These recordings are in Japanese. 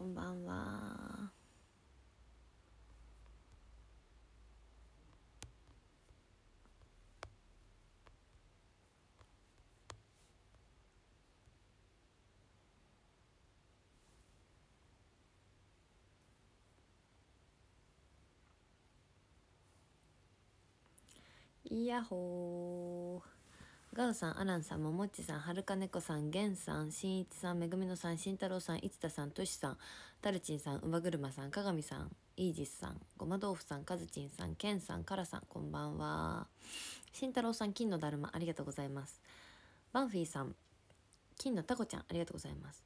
こんばんは。イヤホー。ガウさん、アランさん、ももっちさん、はるかねこさん、げんさん、しんいちさん、めぐみのさん、しんたろうさん、いつたさん、としさん、たるちんさん、うまぐるまさん、かがみさん、イージスさん、ごま豆腐さん、かずちんさん、けんさん、からさん、こんばんは。しんたろうさん、金のだるま、ありがとうございます。バンフィーさん、金のたこちゃん、ありがとうございます。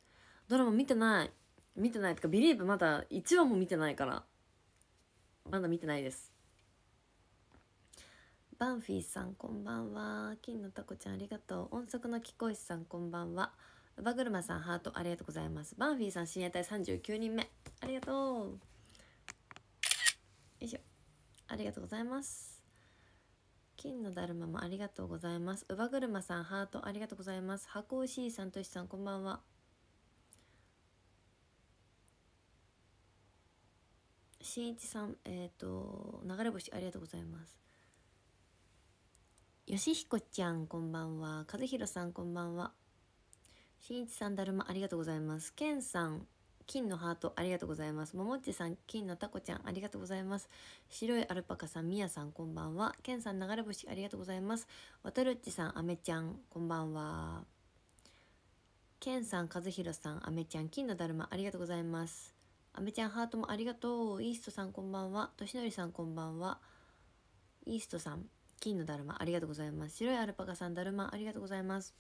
ドラマ見てない。見てないとか、ビリーブまだ1話も見てないから、まだ見てないです。バンフィーさんこんばんは金のタコちゃんありがとう音速の貴公子さんこんばんは乳母車さんハートありがとうございますバンフィーさん深夜帯39人目ありがとうよいしょありがとうございます金のだるまもありがとうございますうばぐるまさんハートありがとうございます箱押しさんとしさんこんばんはしんいちさんえっ、ー、と流れ星ありがとうございますよしひこちゃんこんばんは和弘さんこんばんはしんいちさんだるまありがとうございますけんさん金のハートありがとうございますももっちさん金のたこちゃんありがとうございます白いアルパカさんみやさんこんばんはけんさん流れ星ありがとうございますわたるっちさんあめちゃんこんばんはけんさん和弘さんあめちゃん金のだるまありがとうございますあめちゃんハートもありがとうイーストさんこんばんはとしのりさんこんばんはイーストさん金のだるまありがとうございます白いアルパカさんだるまありがとうございます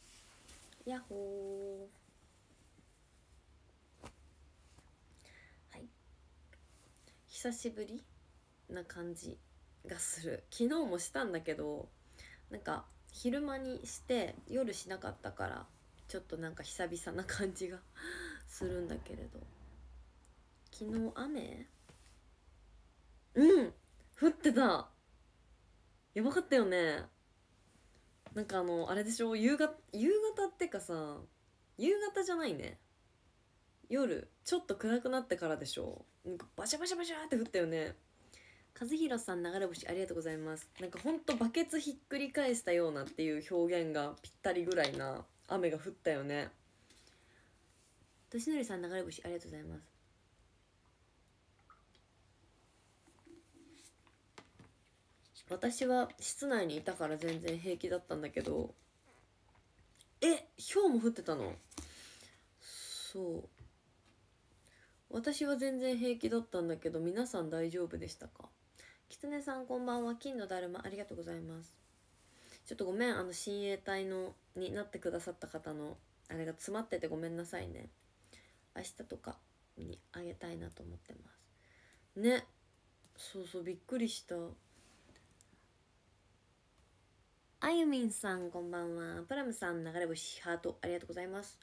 やっほーはい久しぶりな感じがする昨日もしたんだけどなんか昼間にして夜しなかったからちょっとなんか久々な感じがするんだけれど昨日雨うん降ってたやばかったよねなんかあのあれでしょ夕方夕方ってかさ夕方じゃないね夜ちょっと暗くなってからでしょなんかバシャバシャバシャって降ったよね和弘さん流れ星ありがとうございますなんかほんとバケツひっくり返したようなっていう表現がぴったりぐらいな雨が降ったよねとしのりさん流れ星ありがとうございます私は室内にいたから全然平気だったんだけどえ氷も降ってたのそう私は全然平気だったんだけど皆さん大丈夫でしたかきつねさんこんばんは金のだるまありがとうございますちょっとごめんあの親衛隊のになってくださった方のあれが詰まっててごめんなさいね明日とかにあげたいなと思ってますねそうそうびっくりしたあゆみんさん、こんばんは。プラムさん、流れ星、ハート、ありがとうございます。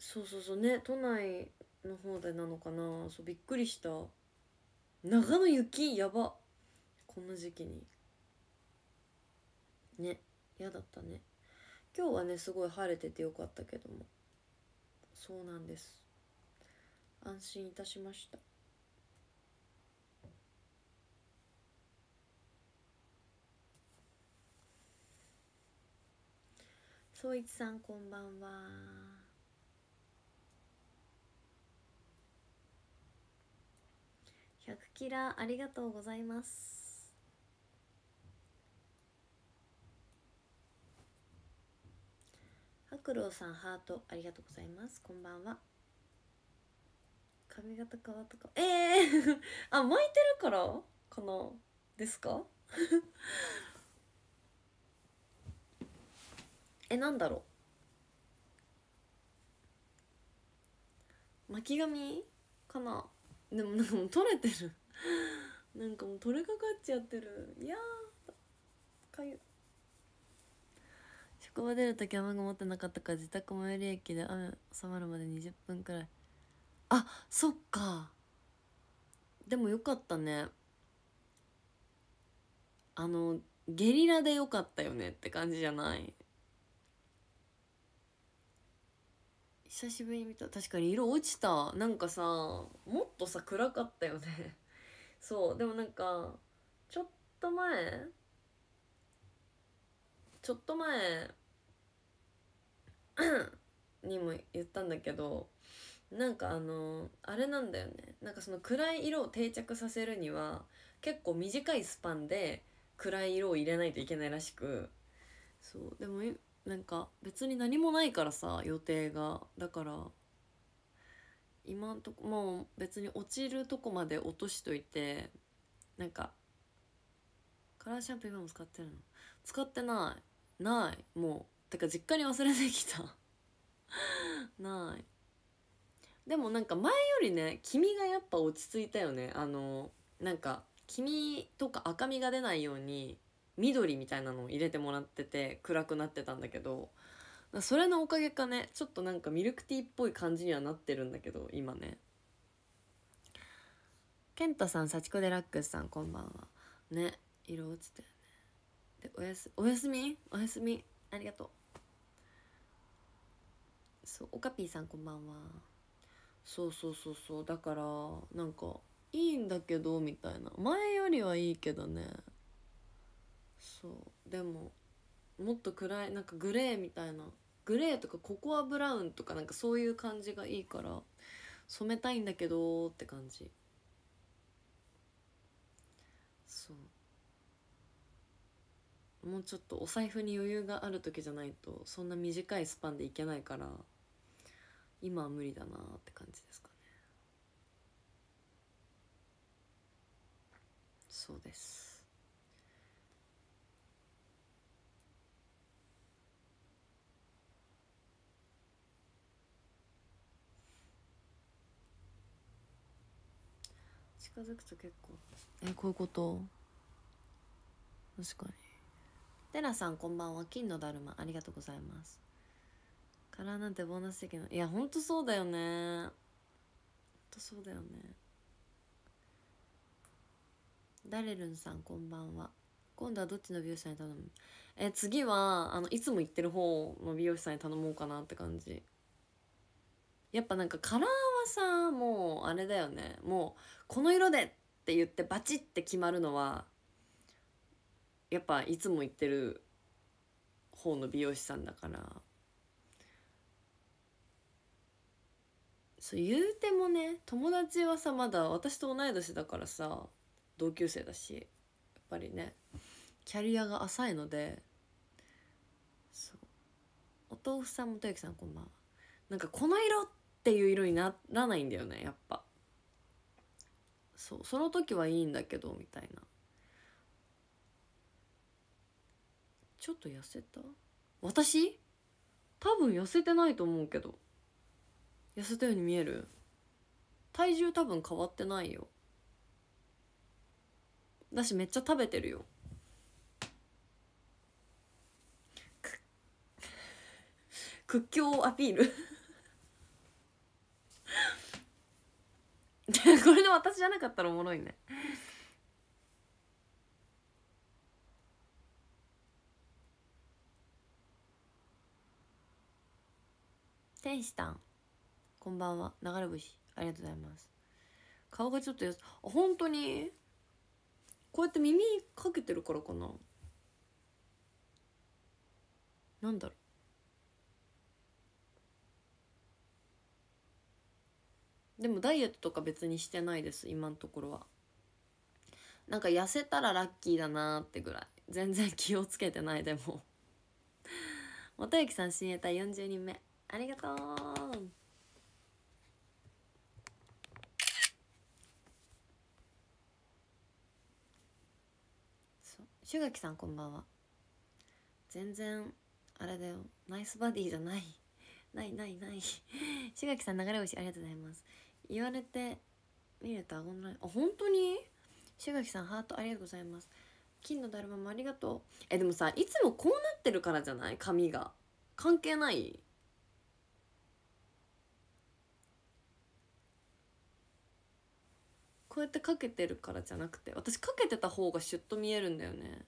そうそうそうね、都内の方でなのかな。そう、びっくりした。長野雪、やば。この時期に。ね、嫌だったね。今日はね、すごい晴れててよかったけども。そうなんです。安心いたしました。総一さんこんばんは百キラありがとうございます白郎さんハートありがとうございますこんばんは髪型変わったかええー あ巻いてるからこのですかえなんだろう巻き髪かなでもなんかもう取れてる なんかもう取れかかっちゃってるいやーかゆ職場出る時雨具持ってなかったから自宅最寄り駅で雨収まるまで20分くらいあそっかでもよかったねあのゲリラでよかったよねって感じじゃない久しぶりに見た確かに色落ちたなんかさもっとさ暗かったよね そうでもなんかちょっと前ちょっと前 にも言ったんだけどなんかあのあれなんだよねなんかその暗い色を定着させるには結構短いスパンで暗い色を入れないといけないらしくそうでもなんか別に何もないからさ予定がだから今んとこもう別に落ちるとこまで落としといてなんかカラーシャンプー今も使ってるの使ってないないもうてか実家に忘れてきた ないでもなんか前よりね君がやっぱ落ち着いたよねあのなんか黄身とか赤みが出ないように緑みたいなのを入れてもらってて暗くなってたんだけどそれのおかげかねちょっとなんかミルクティーっぽい感じにはなってるんだけど今ね健太さん幸子デラックスさんこんばんはね色落ちてねでおやすおやすみおやすみありがとうそうおかぴーさんこんばんはそうそうそうそうだからなんかいいんだけどみたいな前よりはいいけどねそうでももっと暗いなんかグレーみたいなグレーとかココアブラウンとかなんかそういう感じがいいから染めたいんだけどって感じそうもうちょっとお財布に余裕がある時じゃないとそんな短いスパンでいけないから今は無理だなって感じですかねそうです近づくと結構えこういうこと確かにテラさんこんばんは金のだるまありがとうございますカラーなんてボーナス席のいやほんとそうだよねほんとそうだよねダレルンさんこんばんは今度はどっちの美容師さんに頼むえ次はあのいつも行ってる方の美容師さんに頼もうかなって感じやっぱなんかカラーさもうあれだよねもうこの色でって言ってバチッて決まるのはやっぱいつも言ってる方の美容師さんだからそう言うてもね友達はさまだ私と同い年だからさ同級生だしやっぱりねキャリアが浅いのでお豆腐さんもとゆきさんこんばんはなんかこの色ってっていう色にならないんだよねやっぱそうその時はいいんだけどみたいなちょっと痩せた私多分痩せてないと思うけど痩せたように見える体重多分変わってないよだしめっちゃ食べてるよ 屈強アピールこれで私じゃなかったらおもろいね天使たんこんばんは流れ星ありがとうございます顔がちょっとやすあ本当にこうやって耳かけてるからかななんだろうでもダイエットとか別にしてないです今のところはなんか痩せたらラッキーだなってぐらい全然気をつけてないでも 元幸さん新エタ40人目ありがとうしゅがきさんこんばんは全然あれだよナイスバディじゃないないないない しゅがきさん流れ星ありがとうございます言われてみるとあないあ本当にが垣さんハートありがとうございます金のだるまもありがとうえでもさいつもこうなってるからじゃない髪が関係ないこうやってかけてるからじゃなくて私かけてた方がシュッと見えるんだよね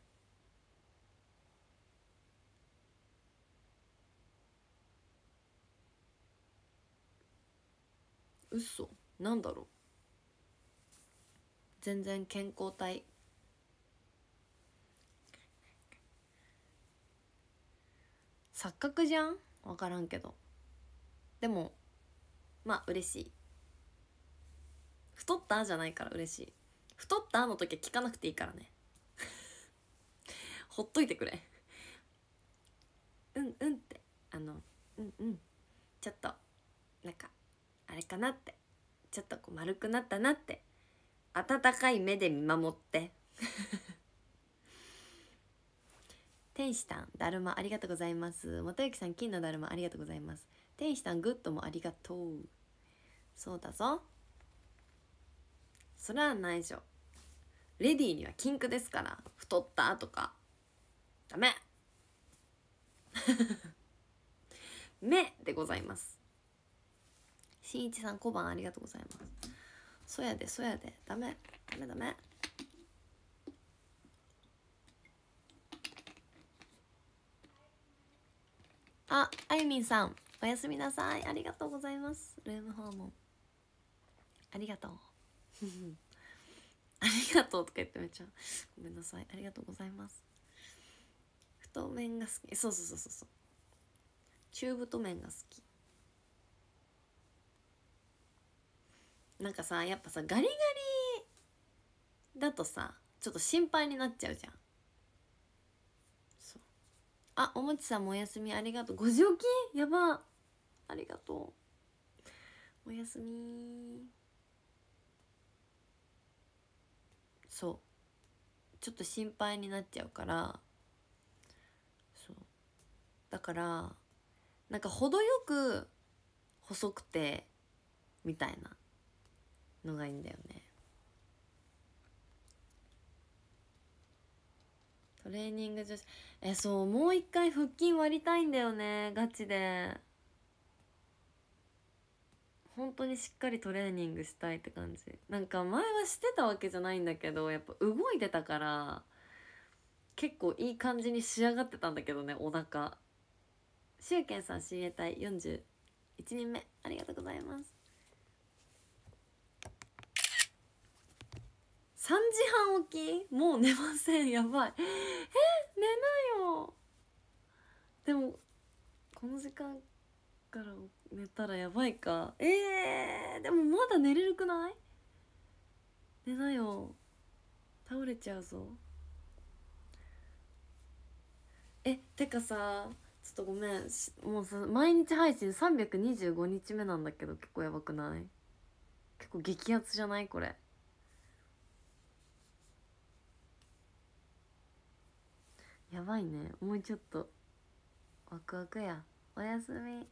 嘘なんだろう全然健康体錯覚じゃん分からんけどでもまあ嬉しい太ったじゃないから嬉しい太ったの時は聞かなくていいからね ほっといてくれうんうんってあのうんうんちょっとなんかあれかなってちょっとこう丸くなったなって温かい目で見守って天使さんだるまありがとうございます元幸さん金のだるまありがとうございます天使さんグッドもありがとうそうだぞそれはないでしょレディーには禁句ですから太ったとかダメ 目でございますしんいちさん小判ありがとうございますそやでそやでダメダメダメああゆみんさんおやすみなさいありがとうございますルーム訪問ありがとう ありがとうとか言ってめっちゃごめんなさいありがとうございます太麺が好きそうそうそうそうそう中太麺が好きなんかさやっぱさガリガリだとさちょっと心配になっちゃうじゃんそうあおもちさんもおやすみありがとうご時起きやばありがとうおやすみそうちょっと心配になっちゃうからそうだからなんか程よく細くてみたいなのがいいんだよねトレーニング女子えそうもう一回腹筋割りたいんだよねガチで本当にしっかりトレーニングしたいって感じなんか前はしてたわけじゃないんだけどやっぱ動いてたから結構いい感じに仕上がってたんだけどねお腹しゅうけんさん親衛隊41人目ありがとうございます3時半起きもう寝ませんやばいえ寝なよでもこの時間から寝たらやばいかえー、でもまだ寝れるくない寝なよ倒れちゃうぞえてかさちょっとごめんもうさ毎日配信325日目なんだけど結構やばくない結構激アツじゃないこれやばいねもうちょっとワクワクやおやすみ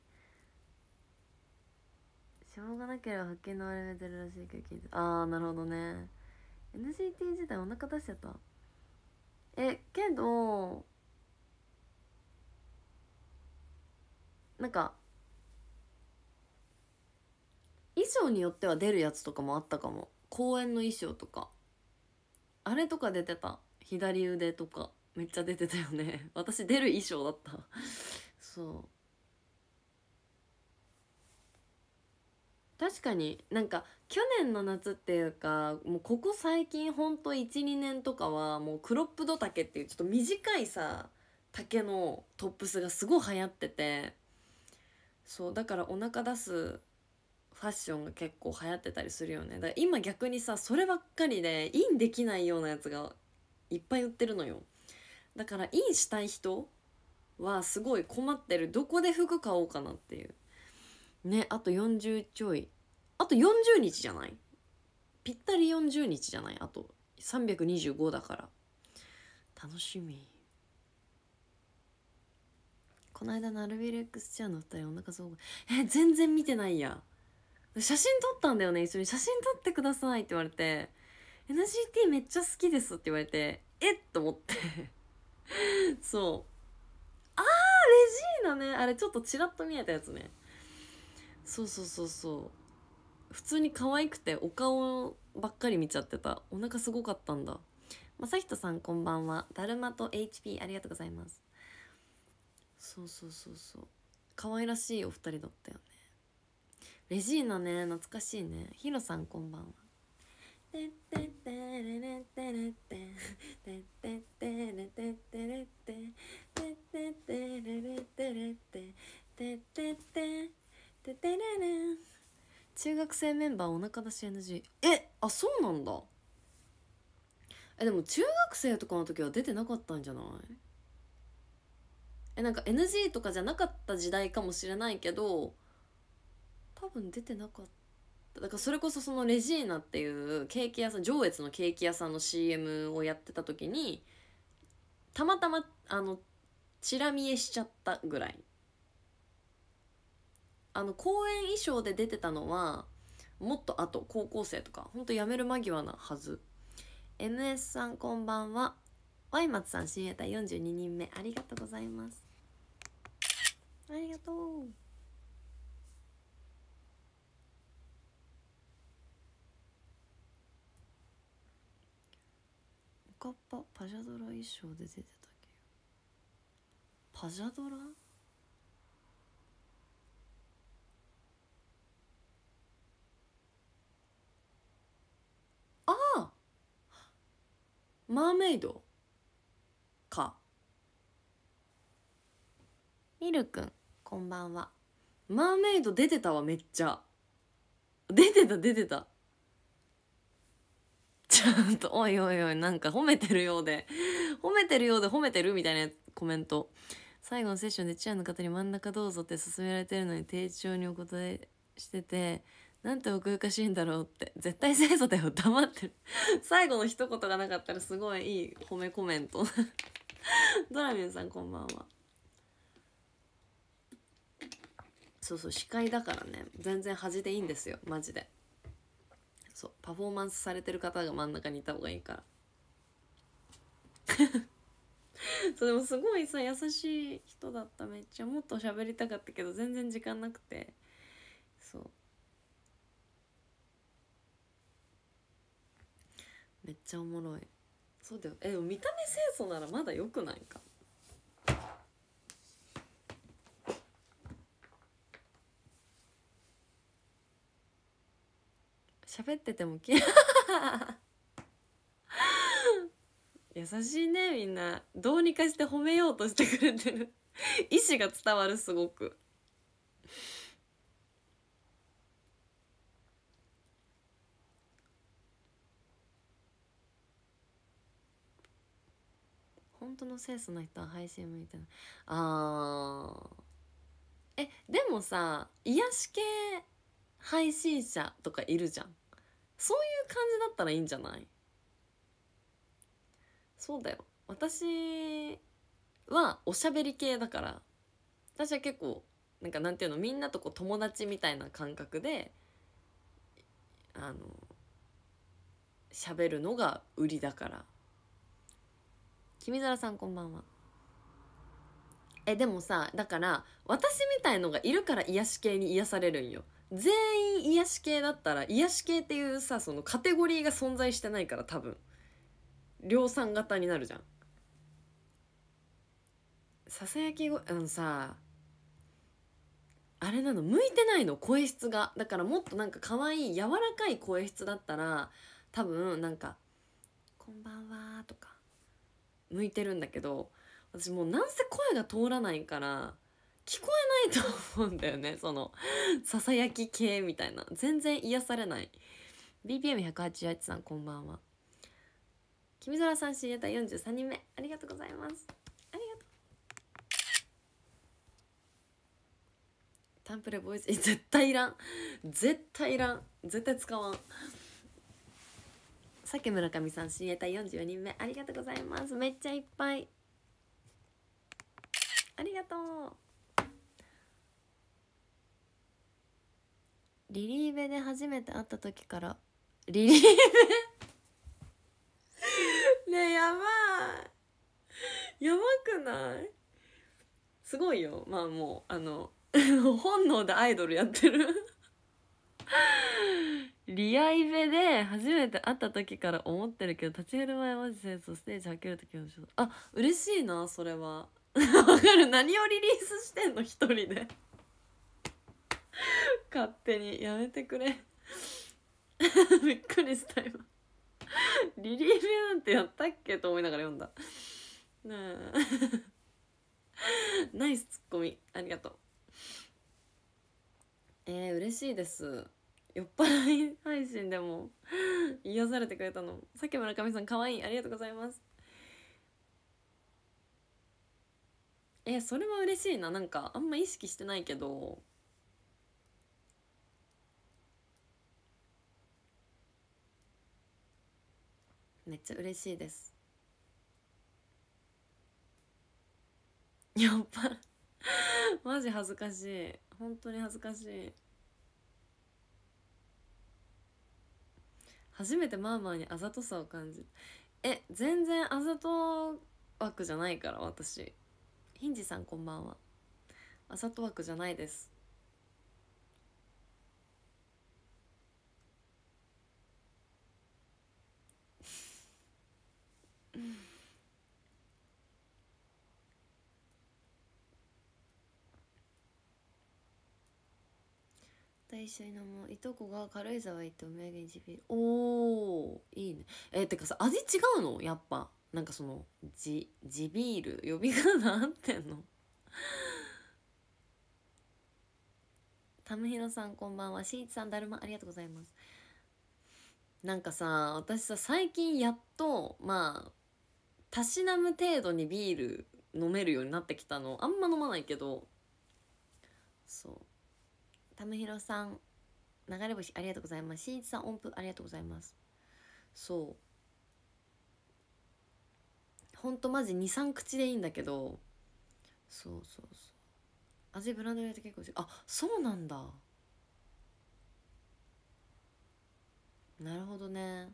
しょうがなければ発見のれ見てるらしいけど聞いてああなるほどね NCT 自体お腹出しちゃったえけどなんか衣装によっては出るやつとかもあったかも公演の衣装とかあれとか出てた左腕とかめっちゃ出てたよね 私出る衣装だったそう確かになんか去年の夏っていうかもうここ最近ほんと12年とかはもうクロップド丈っていうちょっと短いさ丈のトップスがすごい流行っててそうだからお腹出すファッションが結構流行ってたりするよねだから今逆にさそればっかりでインできないようなやつがいっぱい売ってるのよだからインしたい人はすごい困ってるどこで服買おうかなっていうねあと40ちょいあと40日じゃないぴったり40日じゃないあと325だから楽しみこの間のアルビレックスチアの2人お腹すごえ全然見てないや写真撮ったんだよね一緒に写真撮ってくださいって言われて NGT めっちゃ好きですって言われてえっと思って そうあーレジーナねあれちょっとちらっと見えたやつねそうそうそうそう普通に可愛くてお顔ばっかり見ちゃってたお腹すごかったんだまさひとさんこんばんはだるまと HP ありがとうございますそうそうそうそう可愛らしいお二人だったよねレジーナね懐かしいねヒロさんこんばんは中学生メンバーお腹出し NG えあそうなんだえでも中学生とかの時は出てなかったんじゃないえなんか NG とかじゃなかった時代かもしれないけど多分出てなかっただからそれこそそのレジーナっていうケーキ屋さん上越のケーキ屋さんの CM をやってた時にたまたまあのチラ見えしちゃったぐらいあの公演衣装で出てたのはもっとあと高校生とかほんとやめる間際なはず MS さんこんばんはワ松さん新エタ42人目ありがとうございますありがとうカッパパジャドラ衣装で出てたけパジャドラああマーメイドかミルくんこんばんはマーメイド出てたわめっちゃ出てた出てたちゃんと、おいおいおい、なんか褒めてるようで、褒めてるようで褒めてるみたいなコメント。最後のセッションでチアの方に真ん中どうぞって勧められてるのに丁重にお答えしてて、なんて奥ゆかしいんだろうって。絶対清楚だよ、黙ってる。最後の一言がなかったらすごいいい褒めコメント。ドラミンさんこんばんは。そうそう、司会だからね、全然恥でいいんですよ、マジで。そうパフォーマンスされてる方が真ん中にいた方がいいから そうでもすごいさ優しい人だっためっちゃもっと喋りたかったけど全然時間なくてそうめっちゃおもろいそうだよえ見た目清楚ならまだよくないか喋っててもき 優しいねみんなどうにかして褒めようとしてくれてる 意志が伝わるすごく本当の清楚な人は配信向いてないあーえでもさ癒し系配信者とかいるじゃんそういう感じだったらいいんじゃないそうだよ私はおしゃべり系だから私は結構なんかなんていうのみんなとこう友達みたいな感覚であの喋るのが売りだから君皿さんこんばんはえでもさだから私みたいのがいるから癒し系に癒されるんよ全員癒し系だったら癒し系っていうさそのカテゴリーが存在してないから多分量産型になるじゃん。ささやきあのさあれなの向いてないの声質がだからもっとなんか可愛い柔らかい声質だったら多分なんか「こんばんは」とか向いてるんだけど私もうなんせ声が通らないから聞こえないと思うんだよね そのささやき系みたいな全然癒されない BPM188 さんこんばんは君空さん親衛隊43人目ありがとうございますありがとうタンプレボイス絶対いらん絶対いらん絶対使わんさっき村上さん親衛隊44人目ありがとうございますめっちゃいっぱいありがとうリリーベで初めて会った時からリリーベ ねやばいやばくないすごいよまあもうあの 本能でアイドルやってるリアイベで初めて会った時から思ってるけど立ち振る舞いマジセンスステージ開ける時のあ嬉しいなそれは わかる何をリリースしてんの一人で 勝手にやめてくれ びっくりした今リリーベなんてやったっけと思いながら読んだな ナイスツッコミありがとうえー、嬉しいです酔っ払い配信でも癒されてくれたのさっき村上さんかわいいありがとうございますえー、それは嬉しいななんかあんま意識してないけどめっちゃ嬉しいですやっ払 マジ恥ずかしい本当に恥ずかしい初めてまあまあにあざとさを感じえ全然あざと枠じゃないから私ヒンジさんこんばんはあざと枠じゃないです一緒に飲もういとこが軽井沢行ってお土産にジビエおーいいねえってかさ味違うのやっぱなんかそのジジビール呼び方合ってんのタムヒロさんこんばんはしんいちさんだるまありがとうございますなんかさ私さ最近やっとまあたしなむ程度にビール飲めるようになってきたのあんま飲まないけどそうタムヒロさん、流れ星ありがとうございます。しんいちさん、音符ありがとうございます。そう。ほんとマジ2、3口でいいんだけど、そうそうそう。味ブランドでって結構あ、そうなんだ。なるほどね。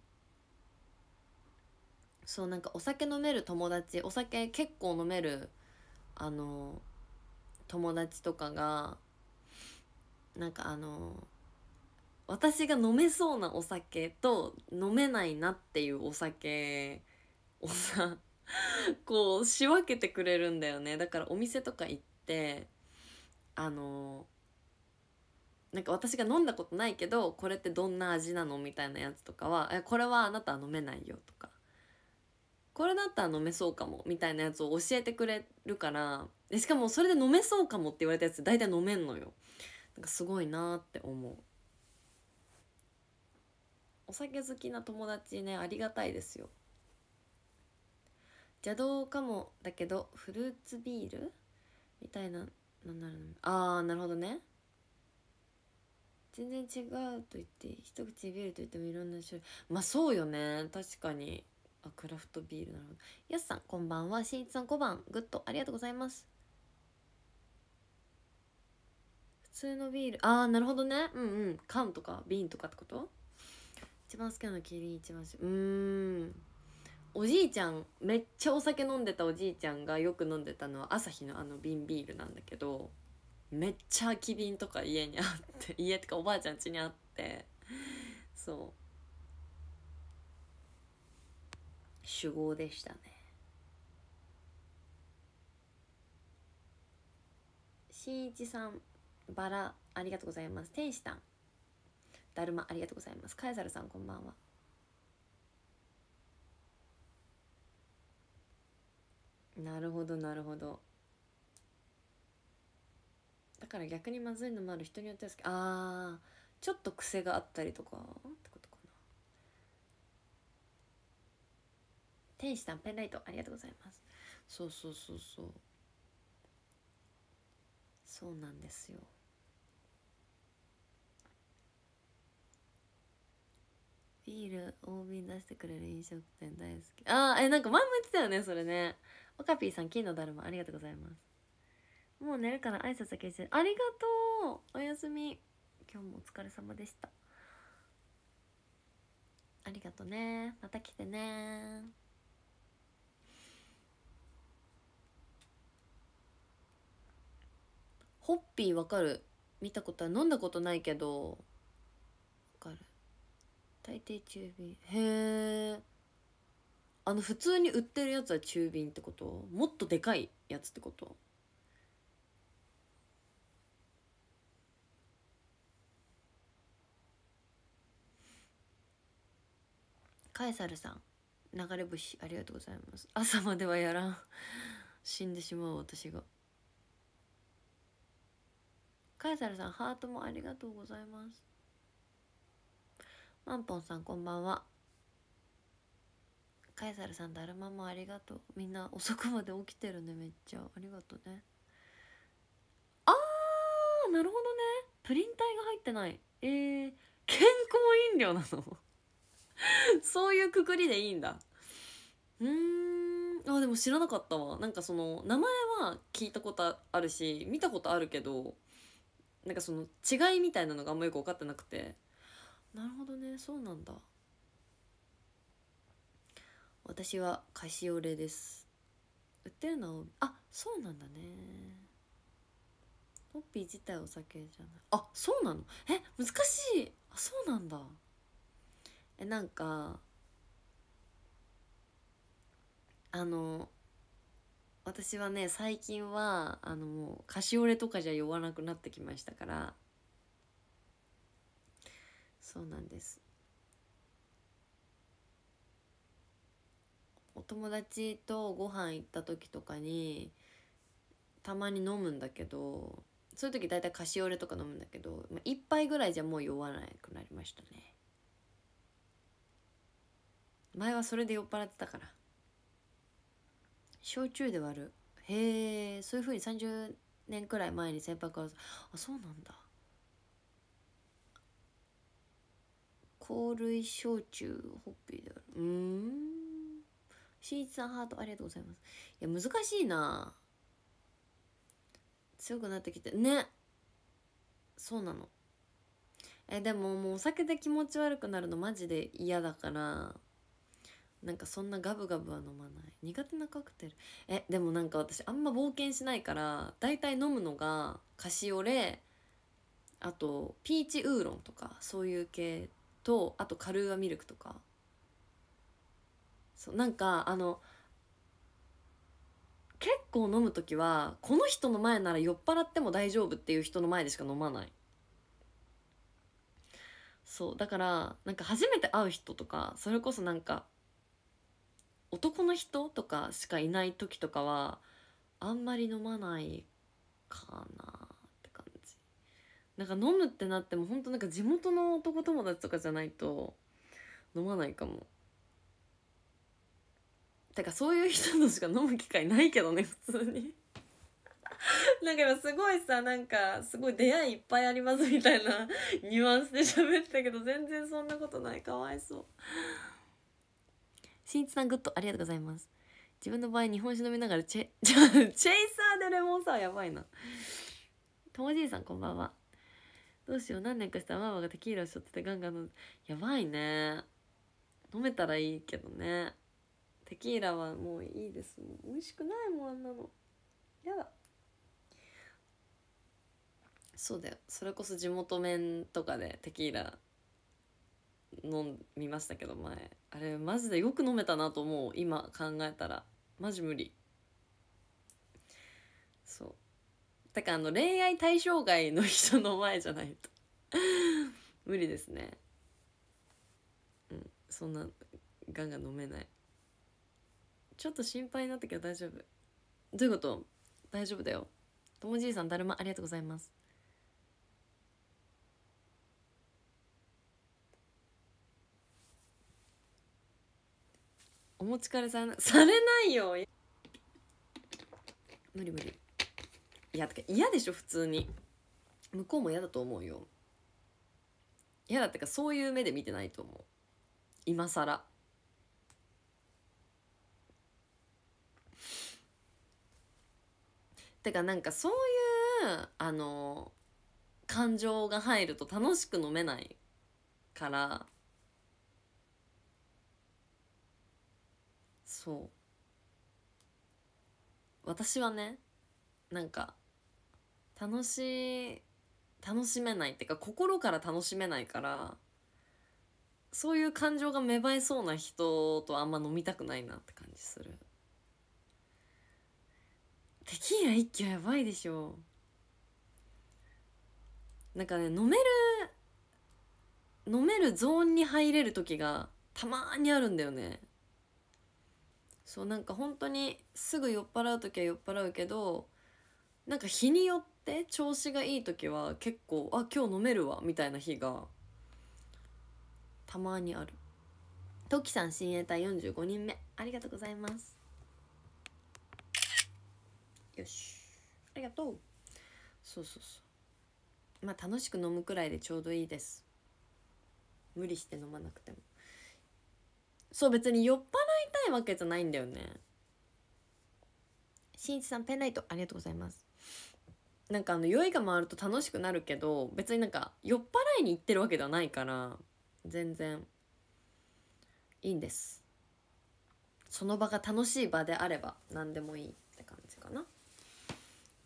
そうなんかお酒飲める友達お酒結構飲めるあの友達とかがなんかあの私が飲めそうなお酒と飲めないなっていうお酒をさこう仕分けてくれるんだよねだからお店とか行ってあのなんか私が飲んだことないけどこれってどんな味なのみたいなやつとかは「これはあなたは飲めないよ」とか「これだったら飲めそうかも」みたいなやつを教えてくれるからでしかもそれで飲めそうかもって言われたやつ大体飲めんのよ。なんかすごいなって思うお酒好きな友達ねありがたいですよ邪道かもだけどフルーツビールみたいななんなるああなるほどね全然違うと言って一口ビールと言ってもいろんな種類まあそうよね確かにあクラフトビールなるほどやすさんこんばんはしんいちさん5番グッドありがとうございます普通のビールああなるほどねうんうん缶とか瓶とかってこと一番好きなのキリン一番しうーんおじいちゃんめっちゃお酒飲んでたおじいちゃんがよく飲んでたのは朝日のあの瓶ビールなんだけどめっちゃ空き瓶とか家にあって 家とかおばあちゃん家にあってそう酒豪でしたねしんいちさんバラありがとうございます天使さんだるまありがとうございますカエサルさんこんばんはなるほどなるほどだから逆にまずいのもある人によってですけど、ああちょっと癖があったりとか天使さんペンライトありがとうございますそうそうそうそうそうなんですよビール大瓶出してくれる飲食店大好きああえなんか前も言ってたよねそれねオカピーさん金のだるまありがとうございますもう寝るから挨拶だけしてありがとうおやすみ今日もお疲れ様でしたありがとねまた来てねホッピーわかる見たことは飲んだことないけど大抵中瓶へえあの普通に売ってるやつは中瓶ってこともっとでかいやつってことカエサルさん流れ星ありがとうございます朝まではやらん死んでしまう私がカエサルさんハートもありがとうございますマンポンさんこんばんはカエサルさんだるまもありがとうみんな遅くまで起きてるねめっちゃありがとうねあーなるほどねプリン体が入ってないえー、健康飲料なの そういうくくりでいいんだうんあでも知らなかったわなんかその名前は聞いたことあるし見たことあるけどなんかその違いみたいなのがあんまよく分かってなくてなるほどねそうなんだ私はカシオレです売ってるのはあそうなんだねホッピー自体お酒じゃないあそうなのえ難しいあそうなんだえなんかあの私はね最近はあのもうカシオレとかじゃ酔わなくなってきましたからそうなんですお友達とご飯行った時とかにたまに飲むんだけどそういう時大体カシオレとか飲むんだけど、まあ、1杯ぐらいじゃもう酔わなくなりましたね前はそれで酔っ払ってたから焼酎で割るへえそういうふうに30年くらい前に先輩から「あそうなんだ香類焼酎ホッピーであるうんしんいちさんハートありがとうございますいや難しいな強くなってきてねそうなのえでももうお酒で気持ち悪くなるのマジで嫌だからなんかそんなガブガブは飲まない苦手なカクテルえでもなんか私あんま冒険しないから大体飲むのがカシオレあとピーチウーロンとかそういう系とあとカルーアミルクとかそうなんかあの結構飲む時はこの人の前なら酔っ払っても大丈夫っていう人の前でしか飲まないそうだからなんか初めて会う人とかそれこそなんか男の人とかしかいない時とかはあんまり飲まないかななんか飲むってなっても本当なんか地元の男友達とかじゃないと飲まないかもてかそういう人としか飲む機会ないけどね普通になんか今すごいさなんかすごい出会いいっぱいありますみたいなニュアンスで喋ってたけど全然そんなことないかわいそうしんいちさんグッドありがとうございます自分の場合日本酒飲みながらチェ チェイサーでレモンサワーやばいなともじいさんこんばんはどうしよう何年かしたらママがテキーラをしょっててガンガン飲んでやばいね飲めたらいいけどねテキーラはもういいです美味しくないもんあんなのやだそうだよそれこそ地元麺とかでテキーラ飲みましたけど前あれマジでよく飲めたなと思う今考えたらマジ無理そうだからあの恋愛対象外の人の前じゃないと 無理ですねうんそんなガンガン飲めないちょっと心配になったけど大丈夫どういうこと大丈夫だよともじいさんだるまありがとうございますお持ち帰りされされないよ無理無理いや嫌でしょ普通に向こうも嫌だと思うよ嫌だってかそういう目で見てないと思う今更てかなんかそういうあの感情が入ると楽しく飲めないからそう私はねなんか楽しい楽しめないっていうか心から楽しめないからそういう感情が芽生えそうな人とあんま飲みたくないなって感じするテキーラ一気はやばいでしょなんかね飲める飲めるゾーンに入れる時がたまにあるんだよねそうなんか本当にすぐ酔っ払う時は酔っ払うけどなんか日によって調子がいい時は結構あ今日飲めるわみたいな日がたまにあるトキさん親衛隊45人目ありがとうございますよしありがとうそうそうそうまあ楽しく飲むくらいでちょうどいいです無理して飲まなくてもそう別に酔っ払いたいわけじゃないんだよねしんいちさんペンライトありがとうございますなんかあの酔いが回ると楽しくなるけど別になんか酔っ払いに行ってるわけではないから全然いいんですその場が楽しい場であれば何でもいいって感じかな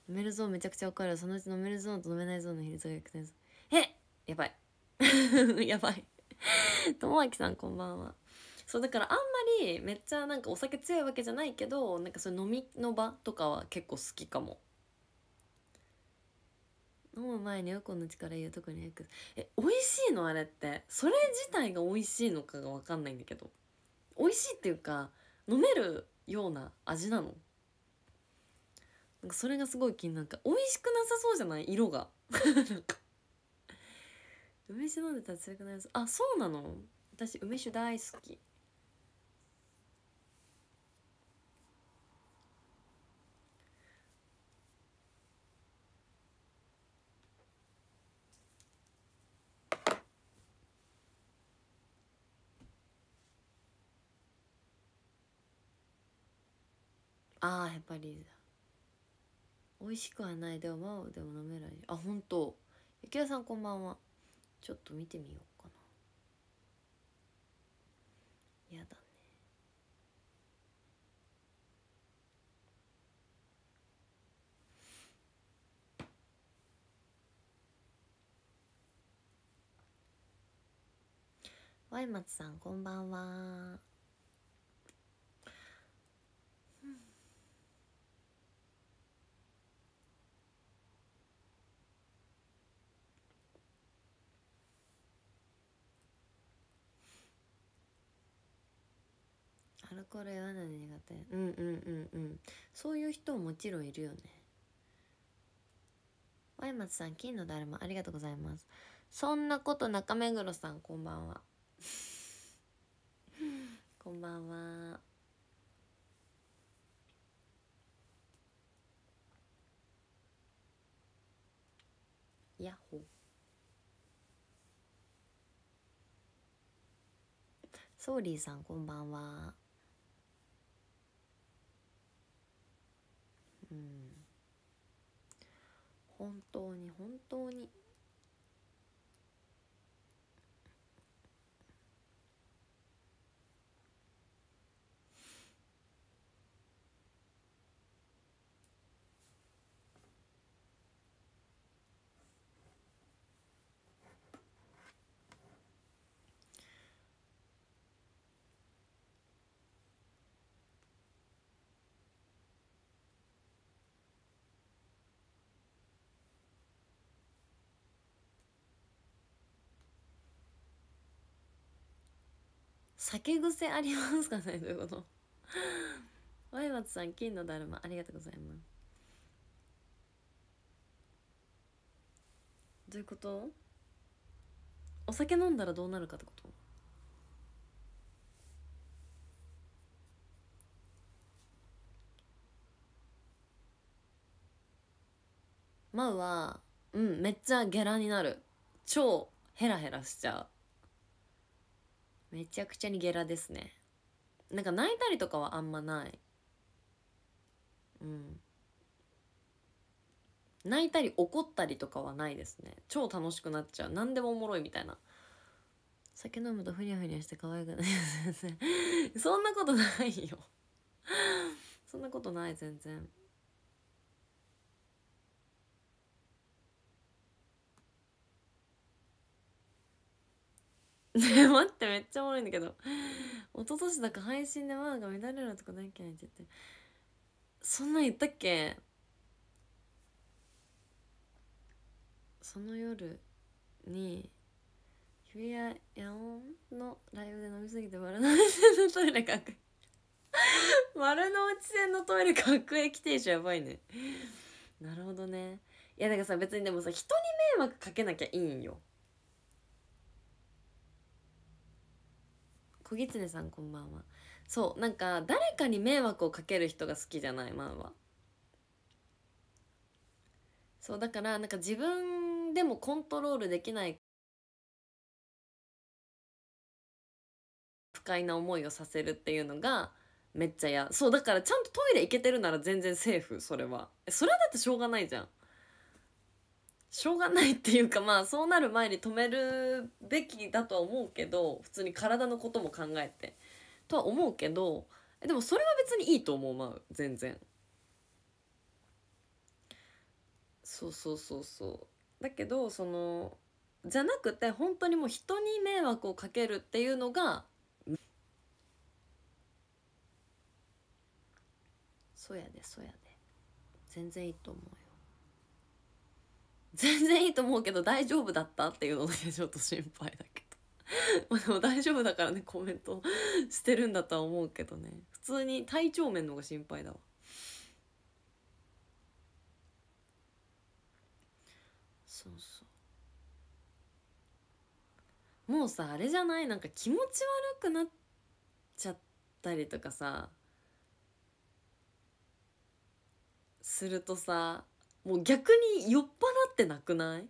飲めるゾーンめちゃくちゃ分かるそのうち飲めるゾーンと飲めないゾーンの比率が逆転するえやばい やばい 友明さんこんばんはそうだからあんまりめっちゃなんかお酒強いわけじゃないけどなんかその飲みの場とかは結構好きかも飲む前にウコンの力言う特に早くえ美味しいのあれってそれ自体が美味しいのかが分かんないんだけど美味しいっていうか飲めるような味なのなんかそれがすごい気になんか美味しくなさそうじゃない色が なんか梅酒飲んでたら強くなりますあそうなの私梅酒大好きああやっぱり美味しくはないでもまあでも飲めないあ本当ゆきさんこんばんはちょっと見てみようかなやだねワイマツさんこんばんはこれはな苦手うんうんうんうんそういう人ももちろんいるよねワ松さん金のだるまありがとうございますそんなこと中目黒さんこんばんは こんばんはヤッホソーリーさんこんばんは本当に本当に酒癖ありますかねどういうこと。ワイマツさん、金のだるま、ありがとうございます。どういうことお酒飲んだらどうなるかってことマウは、うん、めっちゃゲラになる。超ヘラヘラしちゃう。めちゃくちゃにゲラですねなんか泣いたりとかはあんまないうん泣いたり怒ったりとかはないですね超楽しくなっちゃう何でもおもろいみたいな酒飲むとふにゃふにゃして可愛くないそんなことないよそんなことない全然ね 待ってめっちゃおもろいんだけど一昨年だか配信でマーが乱れるとこないっけないって言ってそんなん言ったっけその夜に渋谷お音のライブで飲みすぎて丸の内線のトイレか駅 丸の内線のトイレ各駅停車やばいねなるほどねいやだからさ別にでもさ人に迷惑かけなきゃいいんよ小狐さんこんばんはそうなんか誰かに迷惑をかける人が好きじゃないマンはそうだからなんか自分でもコントロールできない不快な思いをさせるっていうのがめっちゃ嫌そうだからちゃんとトイレ行けてるなら全然セーフそれはそれはだってしょうがないじゃんしょうがないっていうかまあそうなる前に止めるべきだとは思うけど普通に体のことも考えてとは思うけどでもそれは別にいいと思うまあ全然そうそうそうそうだけどそのじゃなくて本当にもう人に迷惑をかけるっていうのがそうやでそうやで全然いいと思うよ全然いいと思うけど大丈夫だったっていうのだけちょっと心配だけど まあでも大丈夫だからねコメントしてるんだとは思うけどね普通に体調面の方が心配だわそうそうもうさあれじゃないなんか気持ち悪くなっちゃったりとかさするとさもう逆に酔っ払ってなくない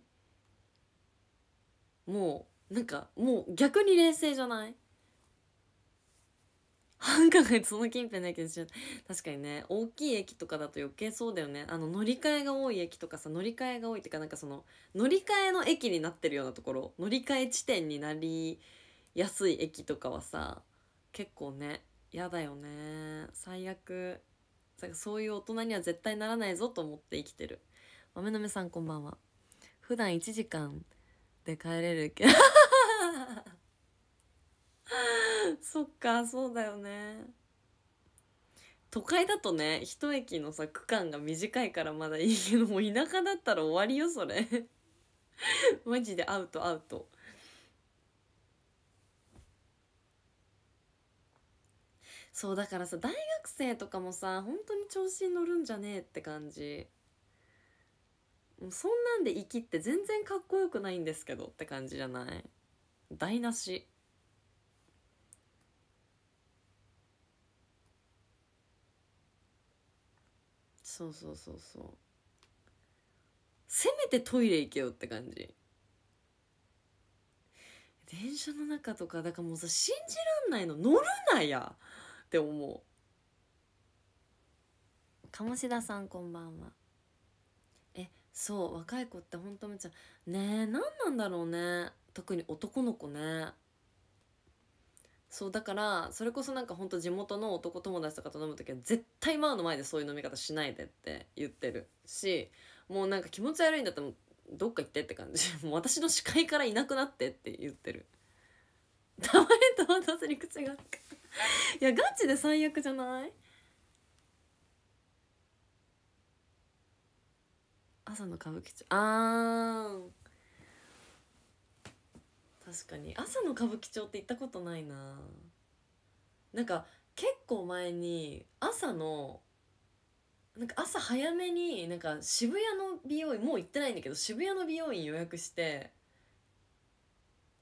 もうなんかもう逆に冷静じゃない繁華街その近辺の駅で確かにね大きい駅とかだと余計そうだよねあの乗り換えが多い駅とかさ乗り換えが多いっていうかなんかその乗り換えの駅になってるようなところ乗り換え地点になりやすい駅とかはさ結構ね嫌だよね最悪だからそういう大人には絶対ならないぞと思って生きてる豆の目さんこんばんは普段1時間で帰れるけど そっかそうだよね都会だとね一駅のさ区間が短いからまだいいけどもう田舎だったら終わりよそれマジでアウトアウトそうだからさ大学生とかもさ本当に調子に乗るんじゃねえって感じもうそんなんで生きって全然かっこよくないんですけどって感じじゃない台無しそうそうそうそうせめてトイレ行けよって感じ電車の中とかだからもうさ信じらんないの乗るなやって思う鴨志田さんこんばんはえそう若い子ってほんとめちゃねえ何なんだろうね特に男の子ねそうだからそれこそなんかほんと地元の男友達とかと飲む時は絶対マウの前でそういう飲み方しないでって言ってるしもうなんか気持ち悪いんだったらどっか行ってって感じ もう私の視界からいなくなってって言ってるたまに友に口がいやガチで最悪じゃない朝の歌舞伎町あー確かに朝の歌舞伎町って行ったことないななんか結構前に朝のなんか朝早めになんか渋谷の美容院もう行ってないんだけど渋谷の美容院予約して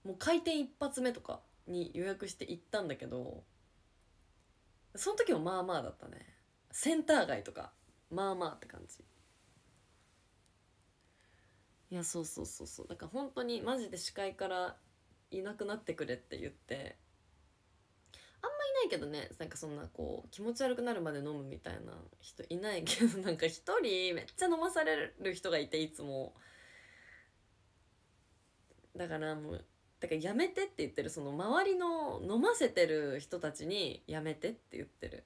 もう開店一発目とかに予約して行ったんだけどその時もまあまあだったねセンター街とかまあまあって感じいやそうそうそうそうだから本当にマジで視界からいなくなってくれって言ってあんまいないけどねなんかそんなこう気持ち悪くなるまで飲むみたいな人いないけど なんか一人めっちゃ飲まされる人がいていつもだからもうだからやめてって言ってるその周りの飲ませてる人たちにやめてって言ってる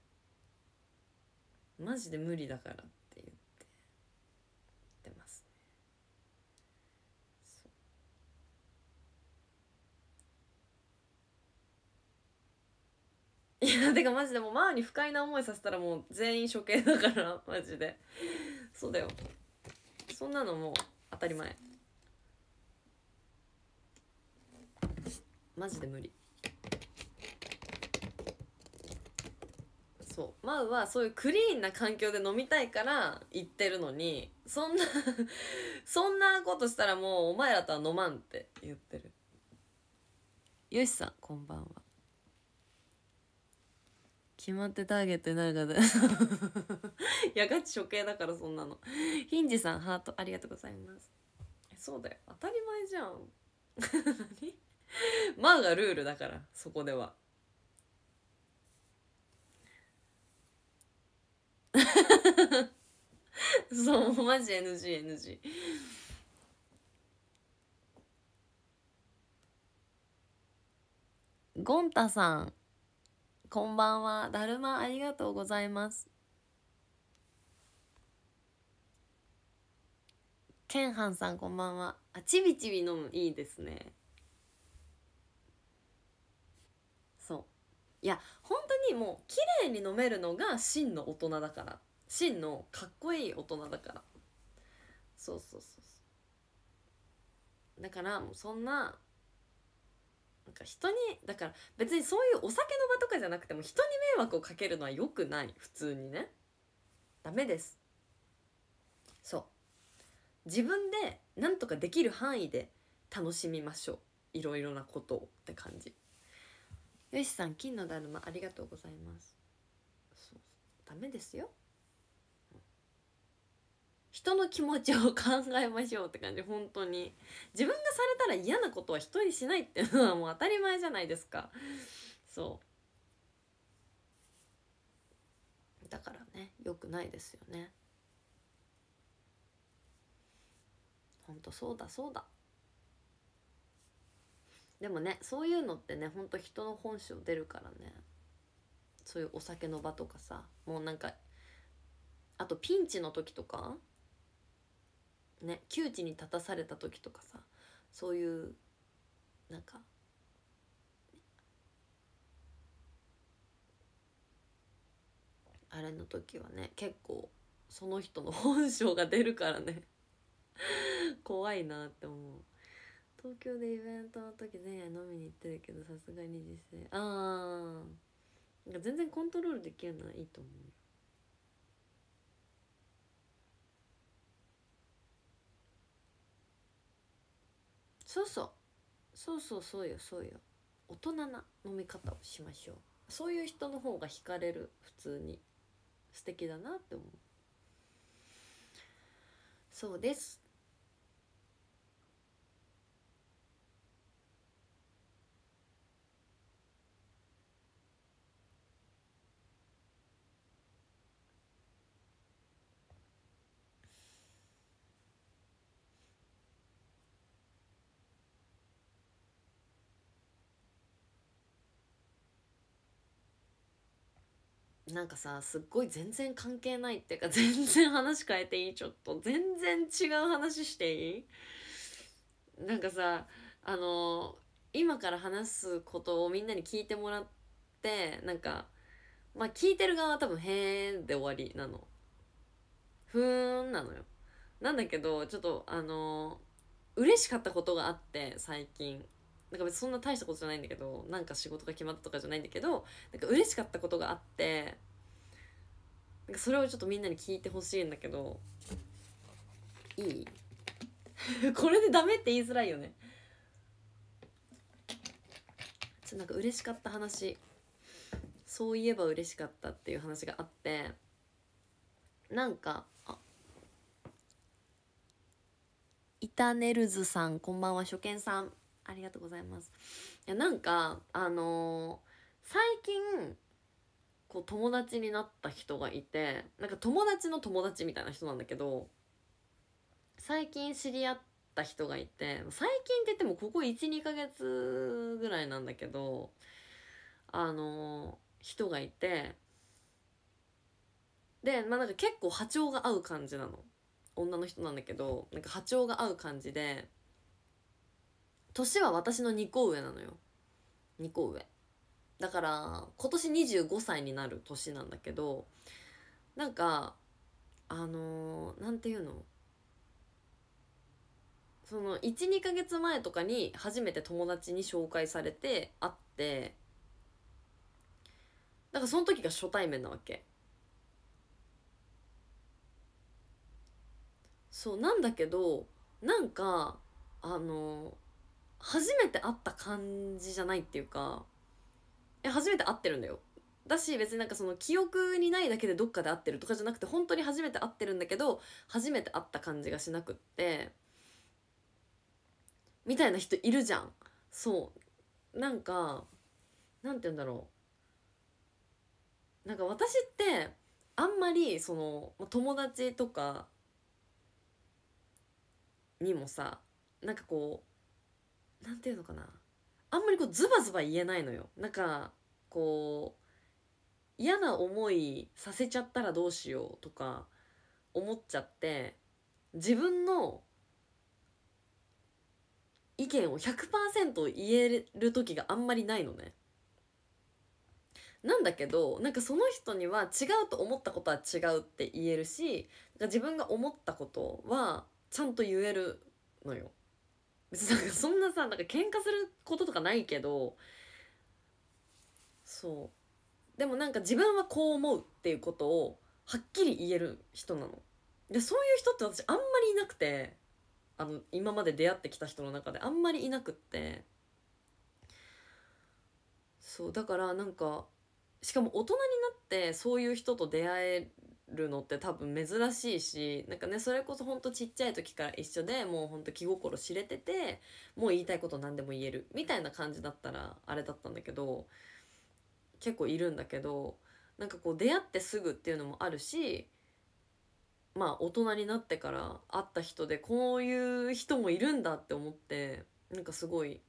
マジで無理だからって言って言ってますねいやてかマジでもうマーに不快な思いさせたらもう全員処刑だからマジでそうだよそんなのもう当たり前マジで無理そうマウはそういうクリーンな環境で飲みたいから行ってるのにそんな そんなことしたらもうお前らとは飲まんって言ってるよしさんこんばんは決まってターゲットになるかでい やがち処刑だからそんなのヒンジさんハートありがとうございますそうだよ当たり前じゃん 何 まあがルールだから、そこでは。そう、マジ NG、NG。ゴンタさん、こんばんは。だるまありがとうございます。ケンハンさん、こんばんは。あ、ちびちび飲む、いいですね。いや本当にもう綺麗に飲めるのが真の大人だから真のかっこいい大人だからそうそうそうだからもうそんななんか人にだから別にそういうお酒の場とかじゃなくても人に迷惑をかけるのはよくない普通にねダメですそう自分で何とかできる範囲で楽しみましょういろいろなことをって感じ。よしさん金のだるまありがとうございますそうダメですよ人の気持ちを考えましょうって感じ本当に自分がされたら嫌なことは人にしないっていうのはもう当たり前じゃないですかそうだからねよくないですよねほんとそうだそうだでもねそういうのってねほんと人の本性出るからねそういうお酒の場とかさもうなんかあとピンチの時とかね窮地に立たされた時とかさそういうなんかあれの時はね結構その人の本性が出るからね怖いなって思う。東京でイベントの時前夜飲みに行ってるけどさすがに実際ああなんか全然コントロールできるのはいいと思うそうそうそうそうそうよそうよ大人な飲み方をしましょうそういう人の方が惹かれる普通に素敵だなって思うそうですなんかさすっごい全然関係ないっていうか 全然話変えていいちょっと全然違う話していいなんかさあの今から話すことをみんなに聞いてもらってなんかまあ聞いてる側は多分「へーで終わりなのふーんなのよなんだけどちょっとあの嬉しかったことがあって最近なんか別にそんな大したことじゃないんだけどなんか仕事が決まったとかじゃないんだけどなんか嬉しかったことがあってそれをちょっとみんなに聞いてほしいんだけどいい これでダメって言いづらいよねちょなんか嬉しかった話そういえば嬉しかったっていう話があってなんかあイタネルズさんこんばんは初見さんありがとうございますいやなんかあのー、最近こう友達になった人がいてなんか友達の友達みたいな人なんだけど最近知り合った人がいて最近って言ってもここ12ヶ月ぐらいなんだけどあの人がいてでまあなんか結構波長が合う感じなの女の人なんだけどなんか波長が合う感じで年は私の2個上なのよ2個上だから今年25歳になる年なんだけどなんかあのー、なんていうのその12ヶ月前とかに初めて友達に紹介されて会ってだからその時が初対面なわけそうなんだけどなんかあのー、初めて会った感じじゃないっていうかや初めて会ってるんだよだし別になんかその記憶にないだけでどっかで会ってるとかじゃなくて本当に初めて会ってるんだけど初めて会った感じがしなくってみたいな人いるじゃんそうなんかなんて言うんだろうなんか私ってあんまりその友達とかにもさなんかこうなんていうのかなあんまりこうズバズバ言えないのよなんかこう嫌な思いさせちゃったらどうしようとか思っちゃって自分の意見を100%言える時があんまりないのね。なんだけどなんかその人には違うと思ったことは違うって言えるし自分が思ったことはちゃんと言えるのよ。別になんかそんなさなんか喧嘩することとかないけどそうでもなんか自分はこう思うっていうことをはっきり言える人なのでそういう人って私あんまりいなくてあの今まで出会ってきた人の中であんまりいなくってそうだからなんかしかも大人になってそういう人と出会えるのって多分珍しいしなんかねそれこそほんとちっちゃい時から一緒でもうほんと気心知れててもう言いたいこと何でも言えるみたいな感じだったらあれだったんだけど結構いるんだけどなんかこう出会ってすぐっていうのもあるしまあ大人になってから会った人でこういう人もいるんだって思ってなんかすごい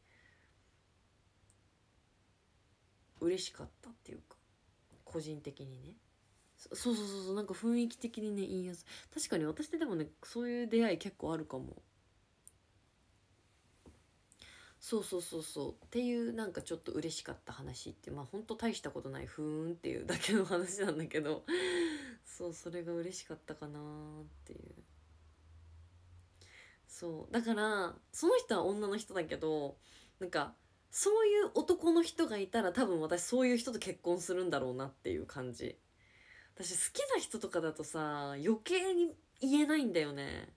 嬉しかったっていうか個人的にねそそうそうそうそうなんか雰囲気的にねいいやつ確かに私ってでもねそういう出会い結構あるかもそうそうそうそうっていうなんかちょっと嬉しかった話ってまあほんと大したことないふーんっていうだけの話なんだけど そうそれが嬉しかったかなーっていうそうだからその人は女の人だけどなんかそういう男の人がいたら多分私そういう人と結婚するんだろうなっていう感じ私好きな人とかだとさ余計に言えないんだよね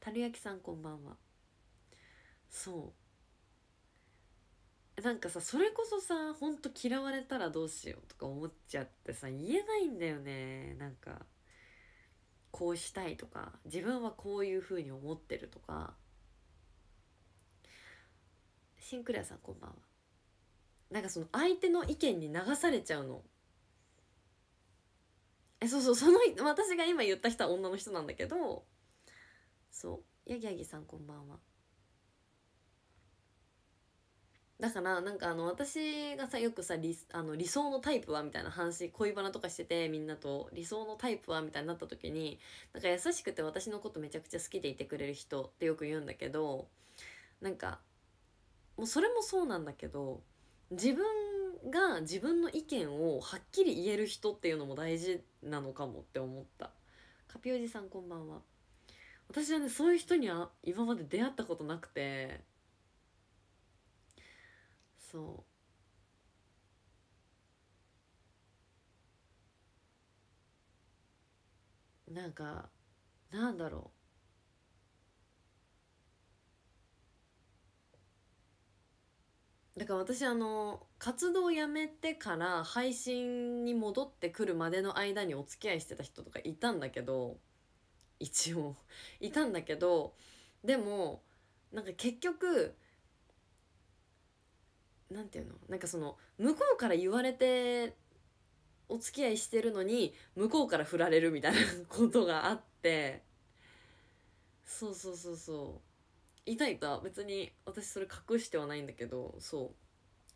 たるやきさんこんばんはそうなんかさそれこそさほんと嫌われたらどうしようとか思っちゃってさ言えないんだよねなんかこうしたいとか自分はこういうふうに思ってるとかシンクレアさんこんばんはなんかその相手の意見に流されちゃうのえそうそうその私が今言った人は女の人なんだけどそうヤギヤギさんこんばんはだからなんかあの私がさよくさ理あの理想のタイプはみたいな話恋バナとかしててみんなと理想のタイプはみたいになった時になんか優しくて私のことめちゃくちゃ好きでいてくれる人ってよく言うんだけどなんかもうそれもそうなんだけど自分が自分の意見をはっきり言える人っていうのも大事なのかもって思ったカピおじさんこんばんは私はねそういう人には今まで出会ったことなくてそう。なんか、なんだろう。だから私あの活動をやめてから配信に戻ってくるまでの間にお付き合いしてた人とかいたんだけど一応いたんだけどでもなんか結局何ていうのなんかその向こうから言われてお付き合いしてるのに向こうから振られるみたいなことがあってそうそうそうそういたいた別に私それ隠してはないんだけどそ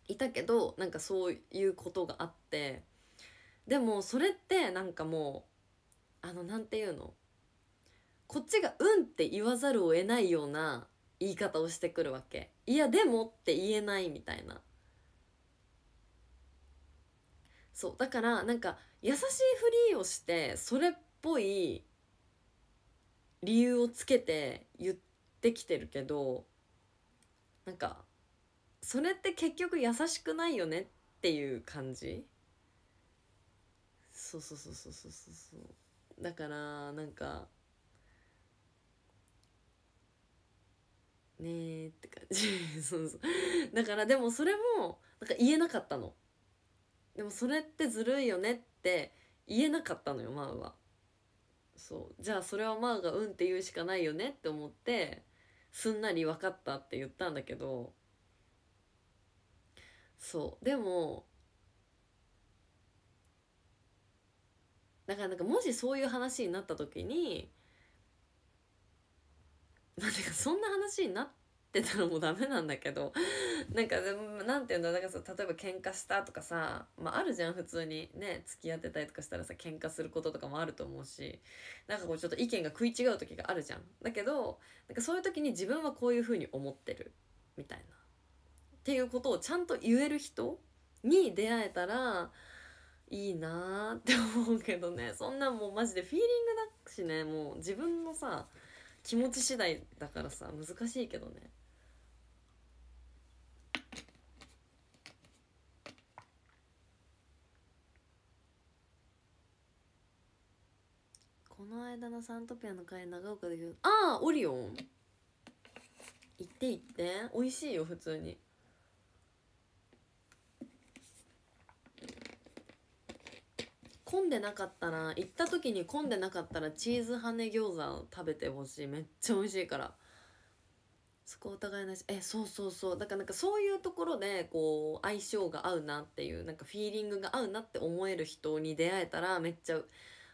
ういたけどなんかそういうことがあってでもそれってなんかもうあの何て言うのこっちが「うん」って言わざるを得ないような言い方をしてくるわけいやでもって言えないみたいなそうだからなんか優しいふりをしてそれっぽい理由をつけて言ってきてるけどなんかそれって結局優しくないよねっていう感じそうそうそうそうそうそうだからなんかねーって感じ そうそうだからでもそれもなんか言えなかったのでもそれってずるいよねって言えなかったのよマウはそうじゃあそれはマウが「うん」って言うしかないよねって思ってすんなり「分かった」って言ったんだけどそうでもだからなんかもしそういう話になった時になんてかそんな話になってたらもうダメなんだけどなんかなんていうんだなんかさ例えば喧嘩したとかさ、まあ、あるじゃん普通にね付き合ってたりとかしたらさ喧嘩することとかもあると思うしなんかこうちょっと意見が食い違う時があるじゃんだけどなんかそういう時に自分はこういうふうに思ってるみたいなっていうことをちゃんと言える人に出会えたらいいなーって思うけどねそんなんもうマジでフィーリングだしねもう自分のさ気持ち次第だからさ難しいけどねこの間のサントピアの会長岡で言うああオリオン行って行って美味しいよ普通に混んでなかったら行った時に混んでなかったらチーズ羽根餃子食べてほしいめっちゃ美味しいからそこお互いなしえそうそうそうだからなんかそういうところでこう相性が合うなっていうなんかフィーリングが合うなって思える人に出会えたらめっちゃ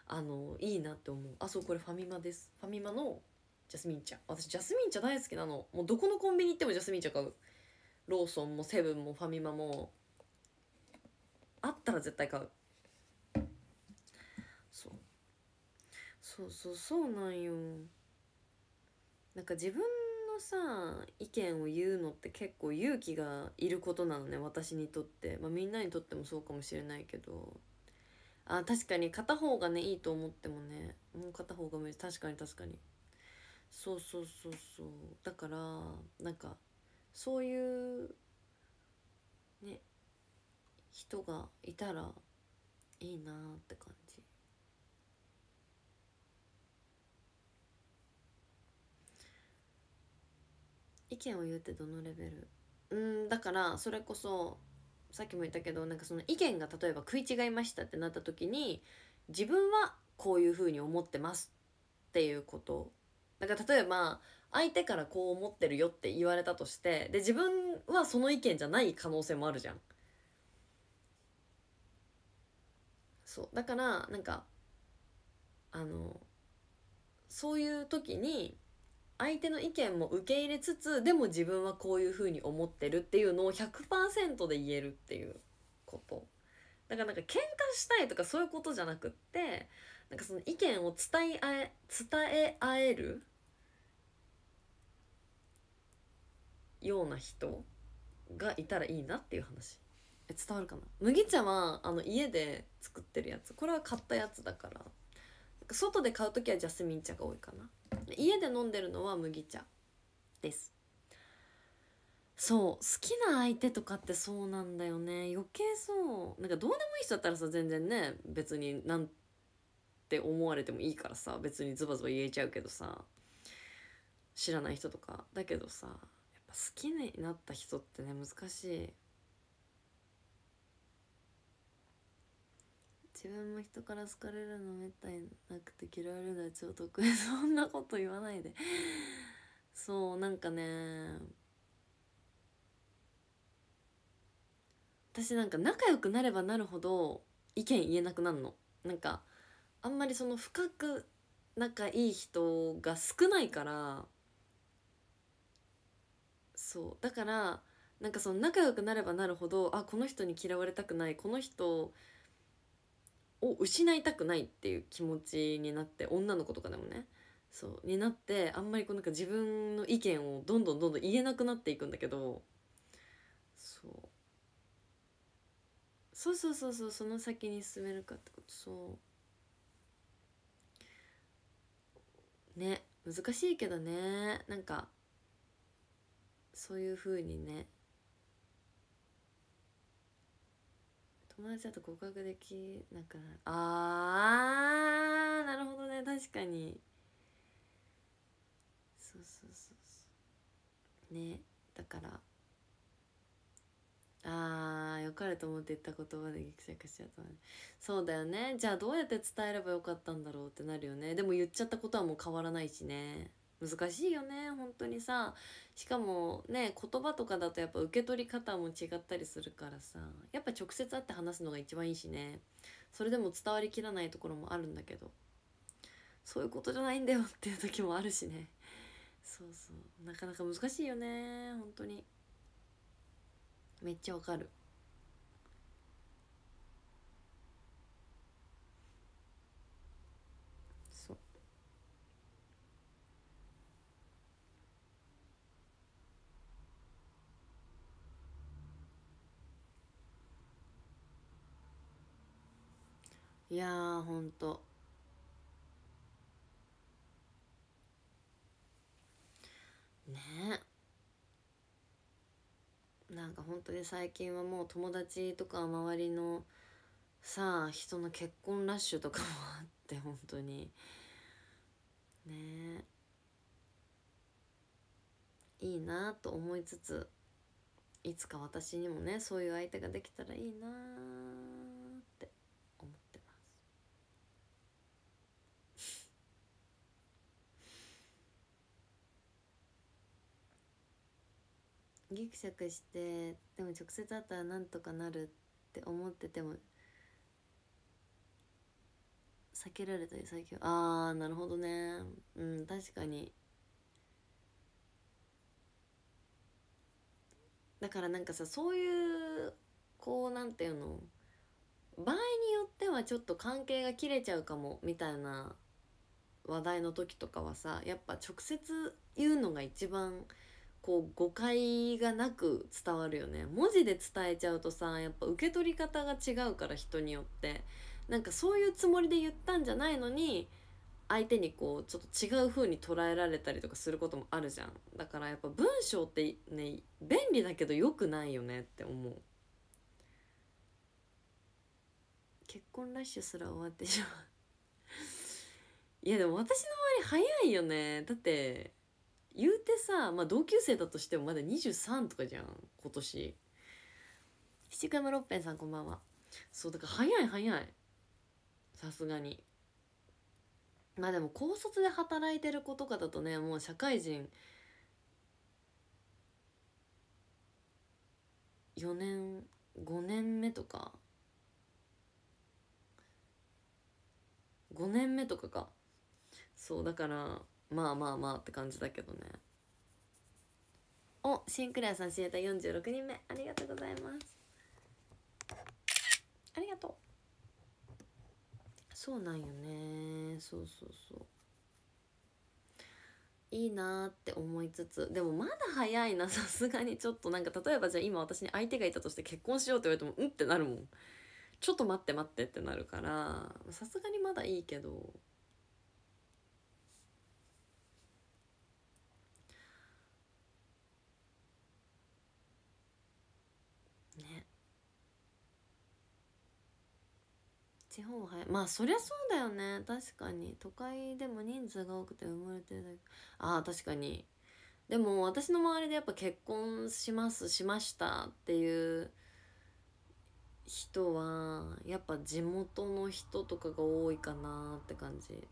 あのいいなって思うあそうこれファミマですファミマのジャスミン茶私ジャスミン茶大好きなのもうどこのコンビニ行ってもジャスミン茶買うローソンもセブンもファミマもあったら絶対買うそうそうそうなんよなんか自分のさ意見を言うのって結構勇気がいることなのね私にとって、まあ、みんなにとってもそうかもしれないけどあ確かに片方がねいいと思ってもねもう片方が無理確かに確かにそうそうそうそうだからなんかそういうね人がいたらいいなって感じ意見を言うってどのレベルうんだからそれこそさっきも言ったけどなんかその意見が例えば食い違いましたってなった時に自分はこういうふうに思ってますっていうことだから例えば相手からこう思ってるよって言われたとしてで自分はその意見じゃない可能性もあるじゃん。そうだからなんかあのそういう時に相手の意見も受け入れつつでも自分はこういうふうに思ってるっていうのを100%で言えるっていうことだからなんか喧嘩したいとかそういうことじゃなくってなんかその意見を伝え合え伝え合えるような人がいたらいいなっていう話え伝わるかな麦茶はあの家で作ってるやつこれは買ったやつだから外で買う時はジャスミン茶が多いかな家で飲んでるのは麦茶ですそう好きな相手とかってそうなんだよね余計そうなんかどうでもいい人だったらさ全然ね別になんて思われてもいいからさ別にズバズバ言えちゃうけどさ知らない人とかだけどさやっぱ好きになった人ってね難しい自分も人から好かれるのめったになくて嫌われるのは超得意 そんなこと言わないでそうなんかね私なんか仲良くなればなるほど意見言えなくなるのなんかあんまりその深く仲いい人が少ないからそうだからなんかその仲良くなればなるほどあこの人に嫌われたくないこの人を失いたくないっていう気持ちになって女の子とかでもねそうになってあんまりこうなんか自分の意見をどんどんどんどん言えなくなっていくんだけどそうそうそうそうそうその先に進めるかってことそうね難しいけどねなんかそういうふうにね友達だと告白できなくなるあーなるほどね確かにそうそうそうそうねだからあーよかれと思って言った言葉でぎくしゃくしちゃったそうだよねじゃあどうやって伝えればよかったんだろうってなるよねでも言っちゃったことはもう変わらないしね難しいよね本当にさしかもね言葉とかだとやっぱ受け取り方も違ったりするからさやっぱ直接会って話すのが一番いいしねそれでも伝わりきらないところもあるんだけどそういうことじゃないんだよっていう時もあるしねそうそうなかなか難しいよね本当にめっちゃわかるいやーほんとねえなんか本当に最近はもう友達とか周りのさあ人の結婚ラッシュとかもあって本当にねえいいなあと思いつついつか私にもねそういう相手ができたらいいなあギクシャクしてでも直接会ったらなんとかなるって思ってても避けられたり最近ああなるほどねうん確かにだからなんかさそういうこうなんていうの場合によってはちょっと関係が切れちゃうかもみたいな話題の時とかはさやっぱ直接言うのが一番こう誤解がなく伝わるよね文字で伝えちゃうとさやっぱ受け取り方が違うから人によってなんかそういうつもりで言ったんじゃないのに相手にこうちょっと違う風に捉えられたりとかすることもあるじゃんだからやっぱ文章ってね便利だけど良くないよねって思う結婚ラッシュすら終わってしまういやでも私の周り早いよねだって言うてさ、まあ、同級生だとしてもまだ23とかじゃん今年七久山六平さんこんばんはそうだから早い早いさすがにまあでも高卒で働いてる子とかだとねもう社会人4年5年目とか5年目とかかそうだからまあまあまあって感じだけどねおシンクレアさん知れた46人目ありがとうございますありがとうそうなんよねそうそうそういいなーって思いつつでもまだ早いな さすがにちょっとなんか例えばじゃあ今私に相手がいたとして結婚しようって言われてもうんってなるもんちょっと待って待ってってなるからさすがにまだいいけど地方はまあそりゃそうだよね確かに都会でも人数が多くて生まれてるああ確かにでも私の周りでやっぱ結婚しますしましたっていう人はやっぱ地元の人とかが多いかなって感じ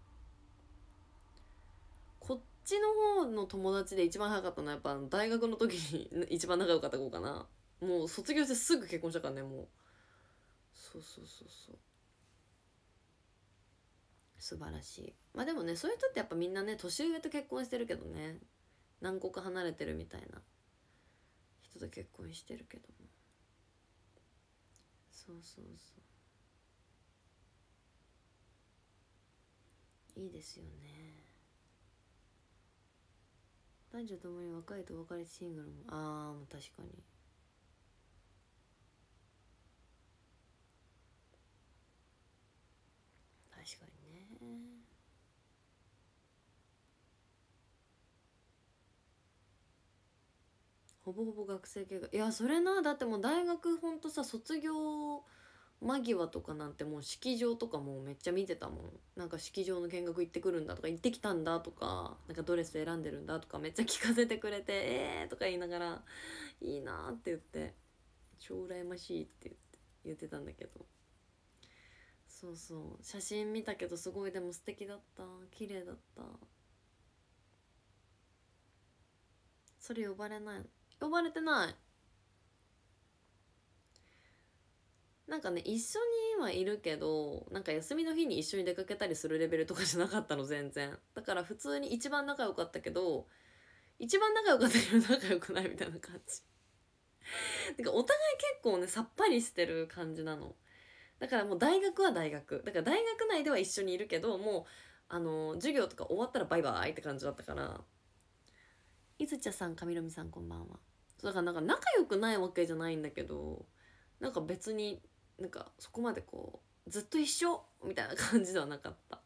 こっちの方の友達で一番早かったのはやっぱ大学の時に一番仲良かった子かなもう卒業してすぐ結婚したからねもうそうそうそうそう素晴らしいまあでもねそういう人ってやっぱみんなね年上と結婚してるけどね何個か離れてるみたいな人と結婚してるけどもそうそうそういいですよね男女ともに若いと別れシングルもああ確かに確かにほぼほぼ学生系がいやそれなだってもう大学ほんとさ卒業間際とかなんてもう式場とかもめっちゃ見てたもんなんか式場の見学行ってくるんだとか行ってきたんだとかなんかドレス選んでるんだとかめっちゃ聞かせてくれてええー、とか言いながらいいなって言って超羨ましいって言ってたんだけどそうそう写真見たけどすごいでも素敵だった綺麗だったそれ呼ばれないの呼ばれてないなんかね一緒にはいるけどなんか休みの日に一緒に出かけたりするレベルとかじゃなかったの全然だから普通に一番仲良かったけど一番仲良かったけど仲良くないみたいな感じなんかお互い結構ねさっぱりしてる感じなのだからもう大学は大学だから大学内では一緒にいるけどもうあの授業とか終わったらバイバイって感じだったからいずちゃさんかみさんこんばんはそうだからなんか仲良くないわけじゃないんだけどなんか別になんかそこまでこうずっと一緒みたいな感じではなかった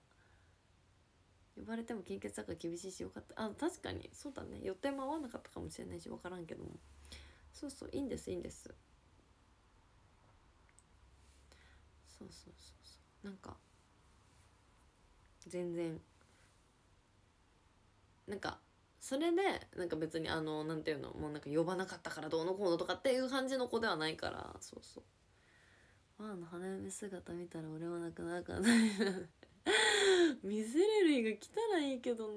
呼ばれても献血だから厳しいしよかったあ確かにそうだね予定も合わなかったかもしれないし分からんけどもそうそういいんですいいんですそうそうそうそうなんか全然なんかそれでなんか別にあの何ていうのもうなんか呼ばなかったからどうのこうのとかっていう感じの子ではないからそうそうファンの花嫁姿見たら俺は泣くなるかな見せれる日が来たらいいけどね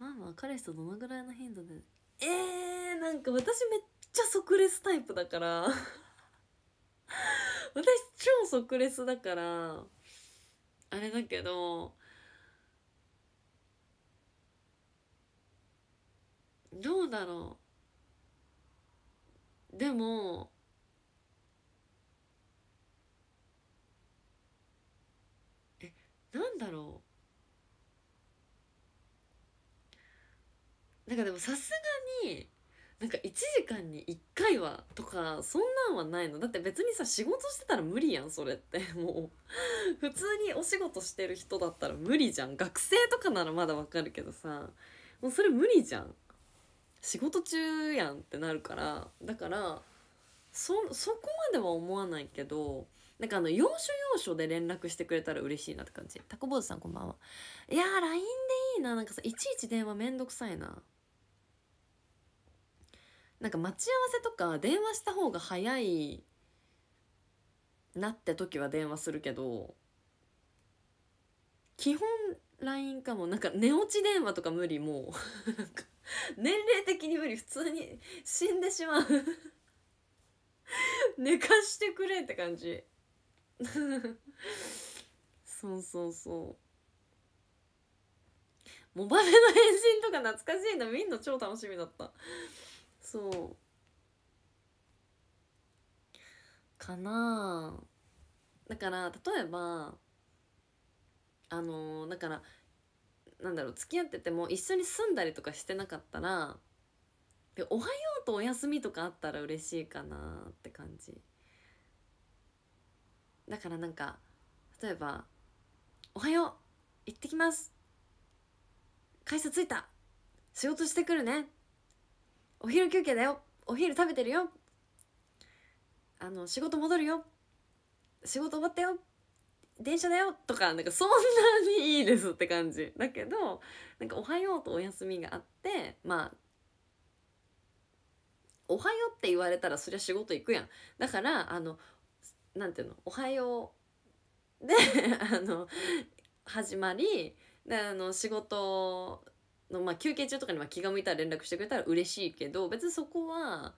まあまあ彼氏とどのぐらいの頻度でえー、なんか私めっちゃ即レスタイプだから 私超即レスだからあれだけどどうだろうでもえなんだろうなんかでもさすがになんか1時間に1回はとかそんなんはないのだって別にさ仕事してたら無理やんそれって もう普通にお仕事してる人だったら無理じゃん学生とかならまだわかるけどさもうそれ無理じゃん仕事中やんってなるからだからそそこまでは思わないけどなんかあの要所要所で連絡してくれたら嬉しいなって感じタコ坊主さんこんばんはいやー LINE でいいななんかさいちいち電話めんどくさいななんか待ち合わせとか電話した方が早いなって時は電話するけど基本 LINE かもなんか寝落ち電話とか無理もう年齢的に無理普通に死んでしまう 寝かしてくれって感じそうそうそうモバメの返信とか懐かしいな見んの超楽しみだったそうかなだから例えばあのー、だからなんだろう付き合ってても一緒に住んだりとかしてなかったら「おはよう」と「おやすみ」とかあったら嬉しいかなって感じだからなんか例えば「おはよう行ってきます」「会社着いた仕事してくるね」お昼休憩だよお昼食べてるよあの仕事戻るよ仕事終わったよ電車だよとかなんかそんなにいいですって感じだけどなんか「おはよう」と「おやすみ」があってまあ「おはよう」って言われたらそりゃ仕事行くやんだからあのなんていうの「おはようで」で あの始まりであの仕事の、まあ、休憩中とかに気が向いたら連絡してくれたら嬉しいけど別にそこは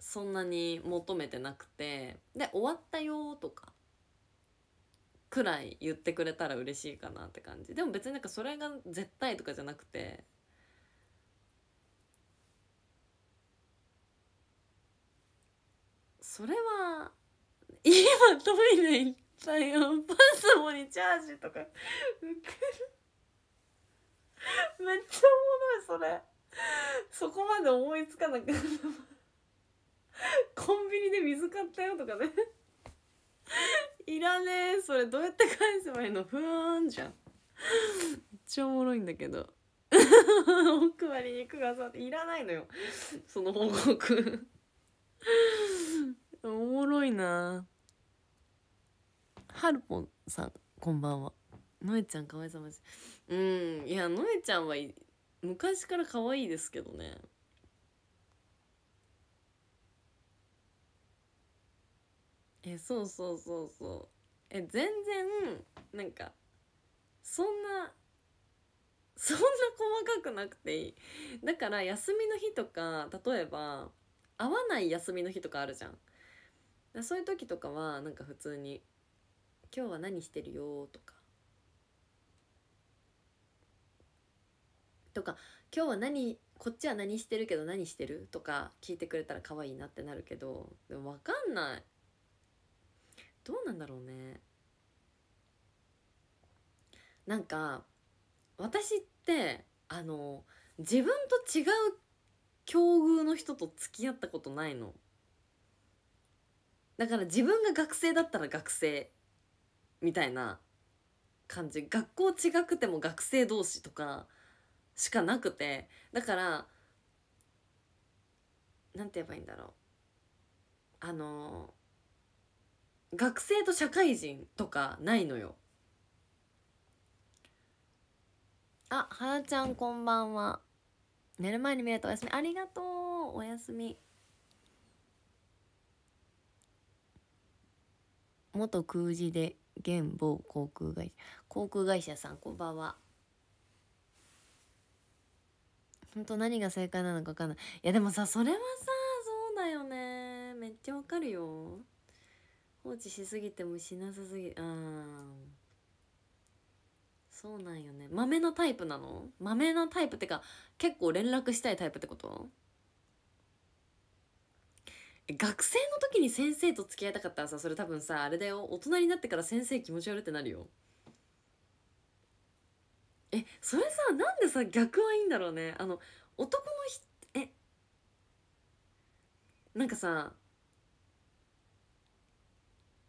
そんなに求めてなくてで終わったよとかくらい言ってくれたら嬉しいかなって感じでも別になんかそれが絶対とかじゃなくてそれは今トイレ行っ体をパスモにチャージとか受けるめっちゃおもろいそれそこまで思いつかなくコンビニで水買ったよとかねいらねえそれどうやって返せばいいのふーんじゃんめっちゃおもろいんだけど奥歯に肉がさっていらないのよその報告おもろいなはるさんこんばんはのえちゃんかわいさまうんいやのえちゃんは昔から可愛いですけどねえそうそうそうそうえ全然なんかそんなそんな細かくなくていいだから休みの日とか例えば会わない休みの日とかあるじゃんそういう時とかはなんか普通に今日は何してるよ」とかとか「今日は何こっちは何してるけど何してる?」とか聞いてくれたら可愛いなってなるけどでも分かんないどうなんだろうねなんか私ってあの自分と違う境遇の人と付き合ったことないのだから自分が学生だったら学生みたいな感じ学校違くても学生同士とかしかなくてだから何て言えばいいんだろうあの学生と社会人とかないのよあはなちゃんこんばんは寝る前に見るとおやすみありがとうおやすみ元空自で現某航空会社航空会社さんこんばんは本当何が正解なのか分かんないいやでもさそれはさそうだよねめっちゃわかるよ放置しすぎてもしなさすぎうんそうなんよね豆のタイプなの豆のタイプってか結構連絡したいタイプってこと学生の時に先生と付き合いたかったらさそれ多分さあれだよ大人になってから先生気持ち悪ってなるよえそれさなんでさ逆はいいんだろうねあの男のひえなんかさ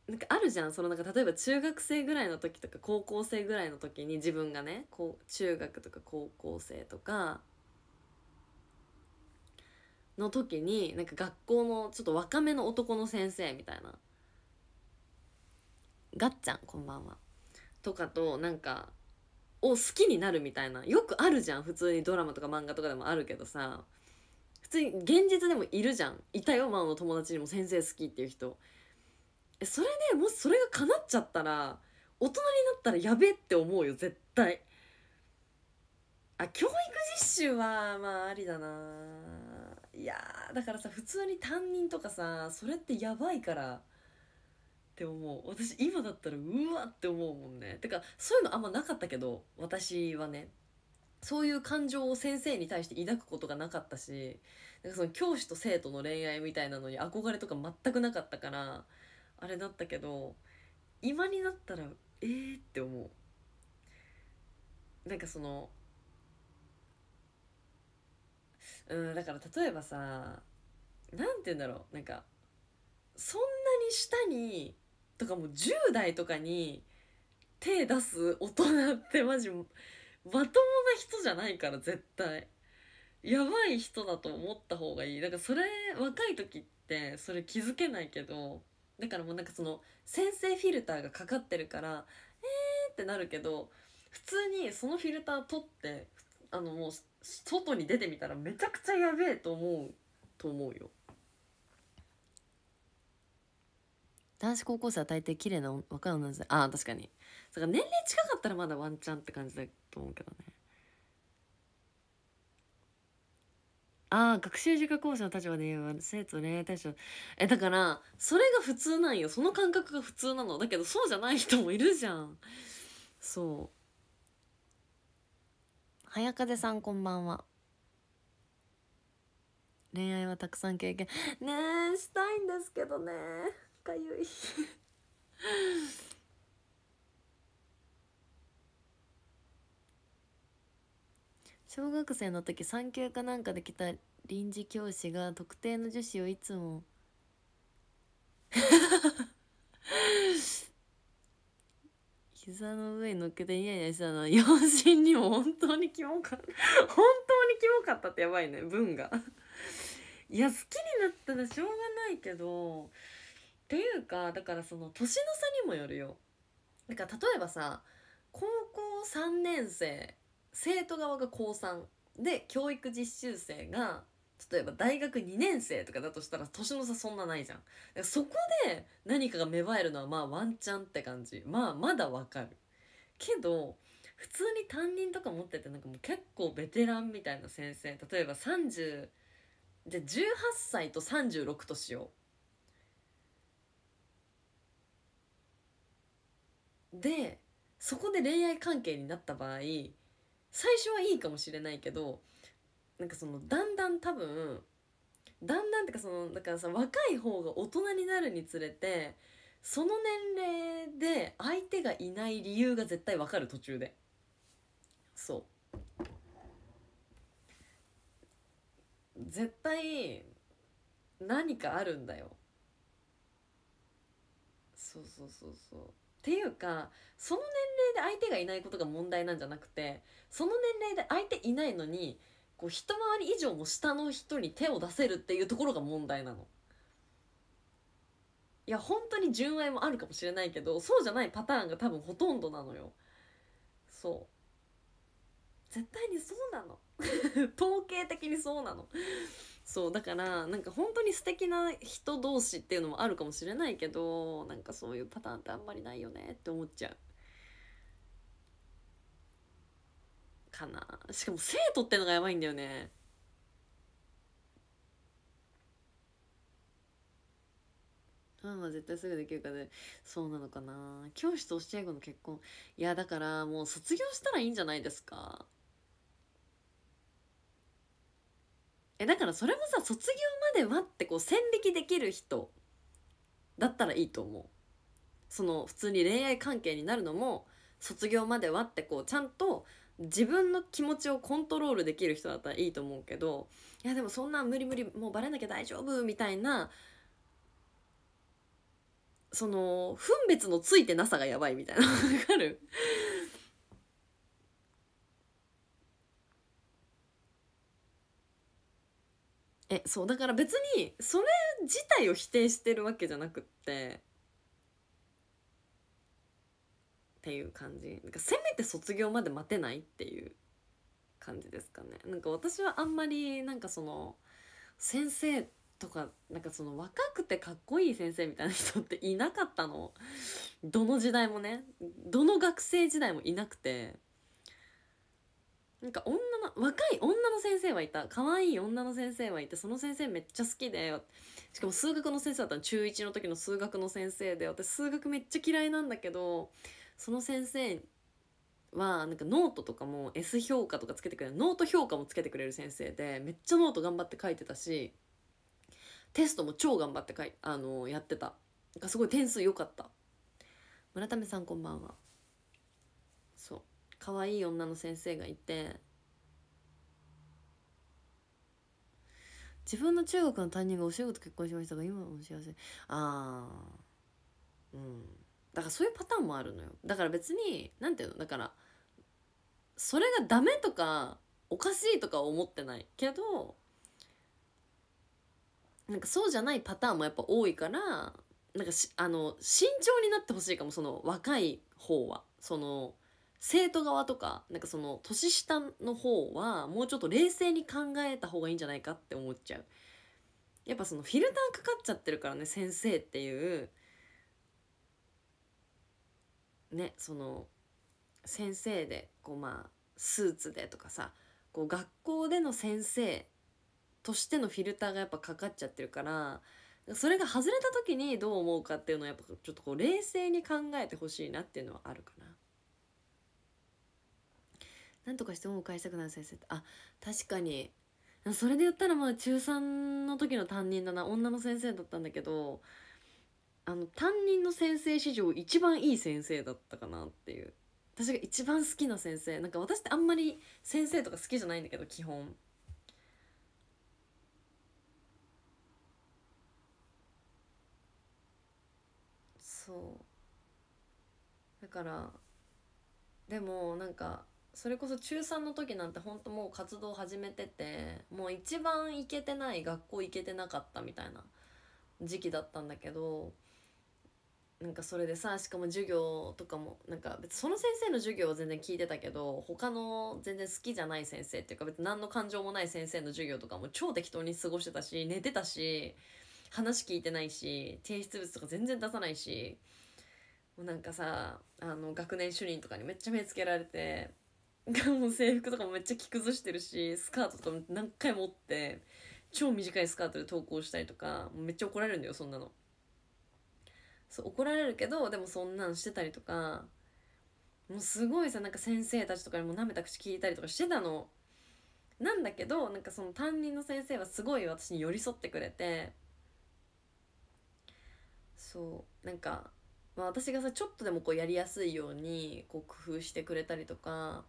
なんかあるじゃんそのなんか例えば中学生ぐらいの時とか高校生ぐらいの時に自分がねこう中学とか高校生とかの時になんか学校のちょっと若めの男の先生みたいながっちゃんこんばんはとかとなんかを好きになるみたいなよくあるじゃん普通にドラマとか漫画とかでもあるけどさ普通に現実でもいるじゃんいたよマオの友達にも先生好きっていう人それねもしそれが叶っちゃったら大人になったらやべえって思うよ絶対あ教育実習はまあありだないやだからさ普通に担任とかさそれってやばいからって思う私今だったらうわって思うもんねてかそういうのあんまなかったけど私はねそういう感情を先生に対して抱くことがなかったしなんかその教師と生徒の恋愛みたいなのに憧れとか全くなかったからあれだったけど今になったらえーって思うなんかそのうんだから例えばさ何て言うんだろうなんかそんなに下にとかもう10代とかに手出す大人ってマジまともな人じゃないから絶対やばい人だと思った方がいいだからそれ若い時ってそれ気づけないけどだからもうなんかその先生フィルターがかかってるからえーってなるけど普通にそのフィルター取ってあのもう外に出てみたらめちゃくちゃやべえと思うと思うよ男子高校生は大抵綺麗な若い女ですああ確かにだから年齢近かったらまだワンチャンって感じだと思うけどねああ学習塾講師の立場で言えば生徒恋愛対象えだからそれが普通なんよその感覚が普通なのだけどそうじゃない人もいるじゃんそう早風さんこんばんは恋愛はたくさん経験ねえしたいんですけどねかゆい 小学生の時産休かなんかで来た臨時教師が特定の女子をいつも 膝の上に乗っけてニヤニヤしたのは 養親にも本当にキモかった本当にキモかったってやばいね文が いや好きになったらしょうがないけどっていうかだからその年の差にもよるよだから例えばさ高校3年生生徒側が高3で教育実習生が例えば大学2年生とかだとしたら年の差そんなないじゃん。そこで何かが芽生えるのはまあワンチャンって感じ。まあまだわかる。けど、普通に担任とか持っててなんかもう結構ベテランみたいな先生。例えば30、じゃあ18歳と36としよう。で、そこで恋愛関係になった場合、最初はいいかもしれないけど、なんかそのだんだん多分だんだんってかそのだからさ若い方が大人になるにつれてその年齢で相手がいない理由が絶対わかる途中でそう絶対何かあるんだよそうそうそうそうっていうかその年齢で相手がいないことが問題なんじゃなくてその年齢で相手いないのにこう一回り以上も下の人に手を出せるっていうところが問題なの。いや本当に純愛もあるかもしれないけどそうじゃないパターンが多分ほとんどなのよ。そう絶対にそうなの 統計的にそうなのそうだからなんか本当に素敵な人同士っていうのもあるかもしれないけどなんかそういうパターンってあんまりないよねって思っちゃうかなしかも生徒ってのがやばいんだよねうん絶対すぐできるから、ね、そうなのかな教師と教え子の結婚いやだからもう卒業したらいいんじゃないですかえだからそれもさ卒業まではってこう線引きできる人だったらいいと思うその普通に恋愛関係になるのも卒業まではってこうちゃんと自分の気持ちをコントロールできる人だったらいいと思うけどいやでもそんな無理無理もうバレなきゃ大丈夫みたいなその分別のついてなさがやばいみたいなわかるえそうだから別にそれ自体を否定してるわけじゃなくってっていう感じなんかせめて卒業まで待てないっていう感じですかねなんか私はあんまりなんかその先生とかなんかその若くてかっこいい先生みたいな人っていなかったのどの時代もねどの学生時代もいなくてなんか女の若い女の先生はいた可愛い女の先生はいてその先生めっちゃ好きでしかも数学の先生だったの中1の時の数学の先生で私数学めっちゃ嫌いなんだけどその先生はなんかノートとかも S 評価とかつけてくれるノート評価もつけてくれる先生でめっちゃノート頑張って書いてたしテストも超頑張ってかいあのやってたすごい点数良かった村雨さんこんばんはそう可愛い女の先生がいて自分の中学の担任がお仕事結婚しましたが今も幸せああうんだからそういうパターンもあるのよだから別に何て言うのだからそれがダメとかおかしいとか思ってないけどなんかそうじゃないパターンもやっぱ多いからなんかしあの慎重になってほしいかもその若い方はその生徒側とかなんかその年下の方はもうちょっと冷静に考えた方がいいんじゃないかって思っちゃうやっぱそのフィルターかかっちゃってるからね先生っていうねその先生でこうまあスーツでとかさこう学校での先生としてのフィルターがやっぱかかっちゃってるからそれが外れた時にどう思うかっていうのはやっぱちょっとこう冷静に考えてほしいなっていうのはあるかな。なんとかしても返したくなる先生ってあ確かにそれで言ったらまあ中3の時の担任だな女の先生だったんだけどあの担任の先生史上一番いい先生だったかなっていう私が一番好きな先生なんか私ってあんまり先生とか好きじゃないんだけど基本そうだからでもなんかそれこそ中3の時なんてほんともう活動始めててもう一番行けてない学校行けてなかったみたいな時期だったんだけどなんかそれでさしかも授業とかもなんか別その先生の授業を全然聞いてたけど他の全然好きじゃない先生っていうか別に何の感情もない先生の授業とかも超適当に過ごしてたし寝てたし話聞いてないし提出物とか全然出さないしもうなんかさあの学年主任とかにめっちゃ目つけられてもう制服とかもめっちゃ着崩してるしスカートとかも何回も折って超短いスカートで登校したりとかめっちゃ怒られるんだよそんなの。そう怒られるけどでもそんなんしてたりとかもうすごいさなんか先生たちとかにもなめた口聞いたりとかしてたの。なんだけどなんかその担任の先生はすごい私に寄り添ってくれてそうなんか、まあ、私がさちょっとでもこうやりやすいようにこう工夫してくれたりとか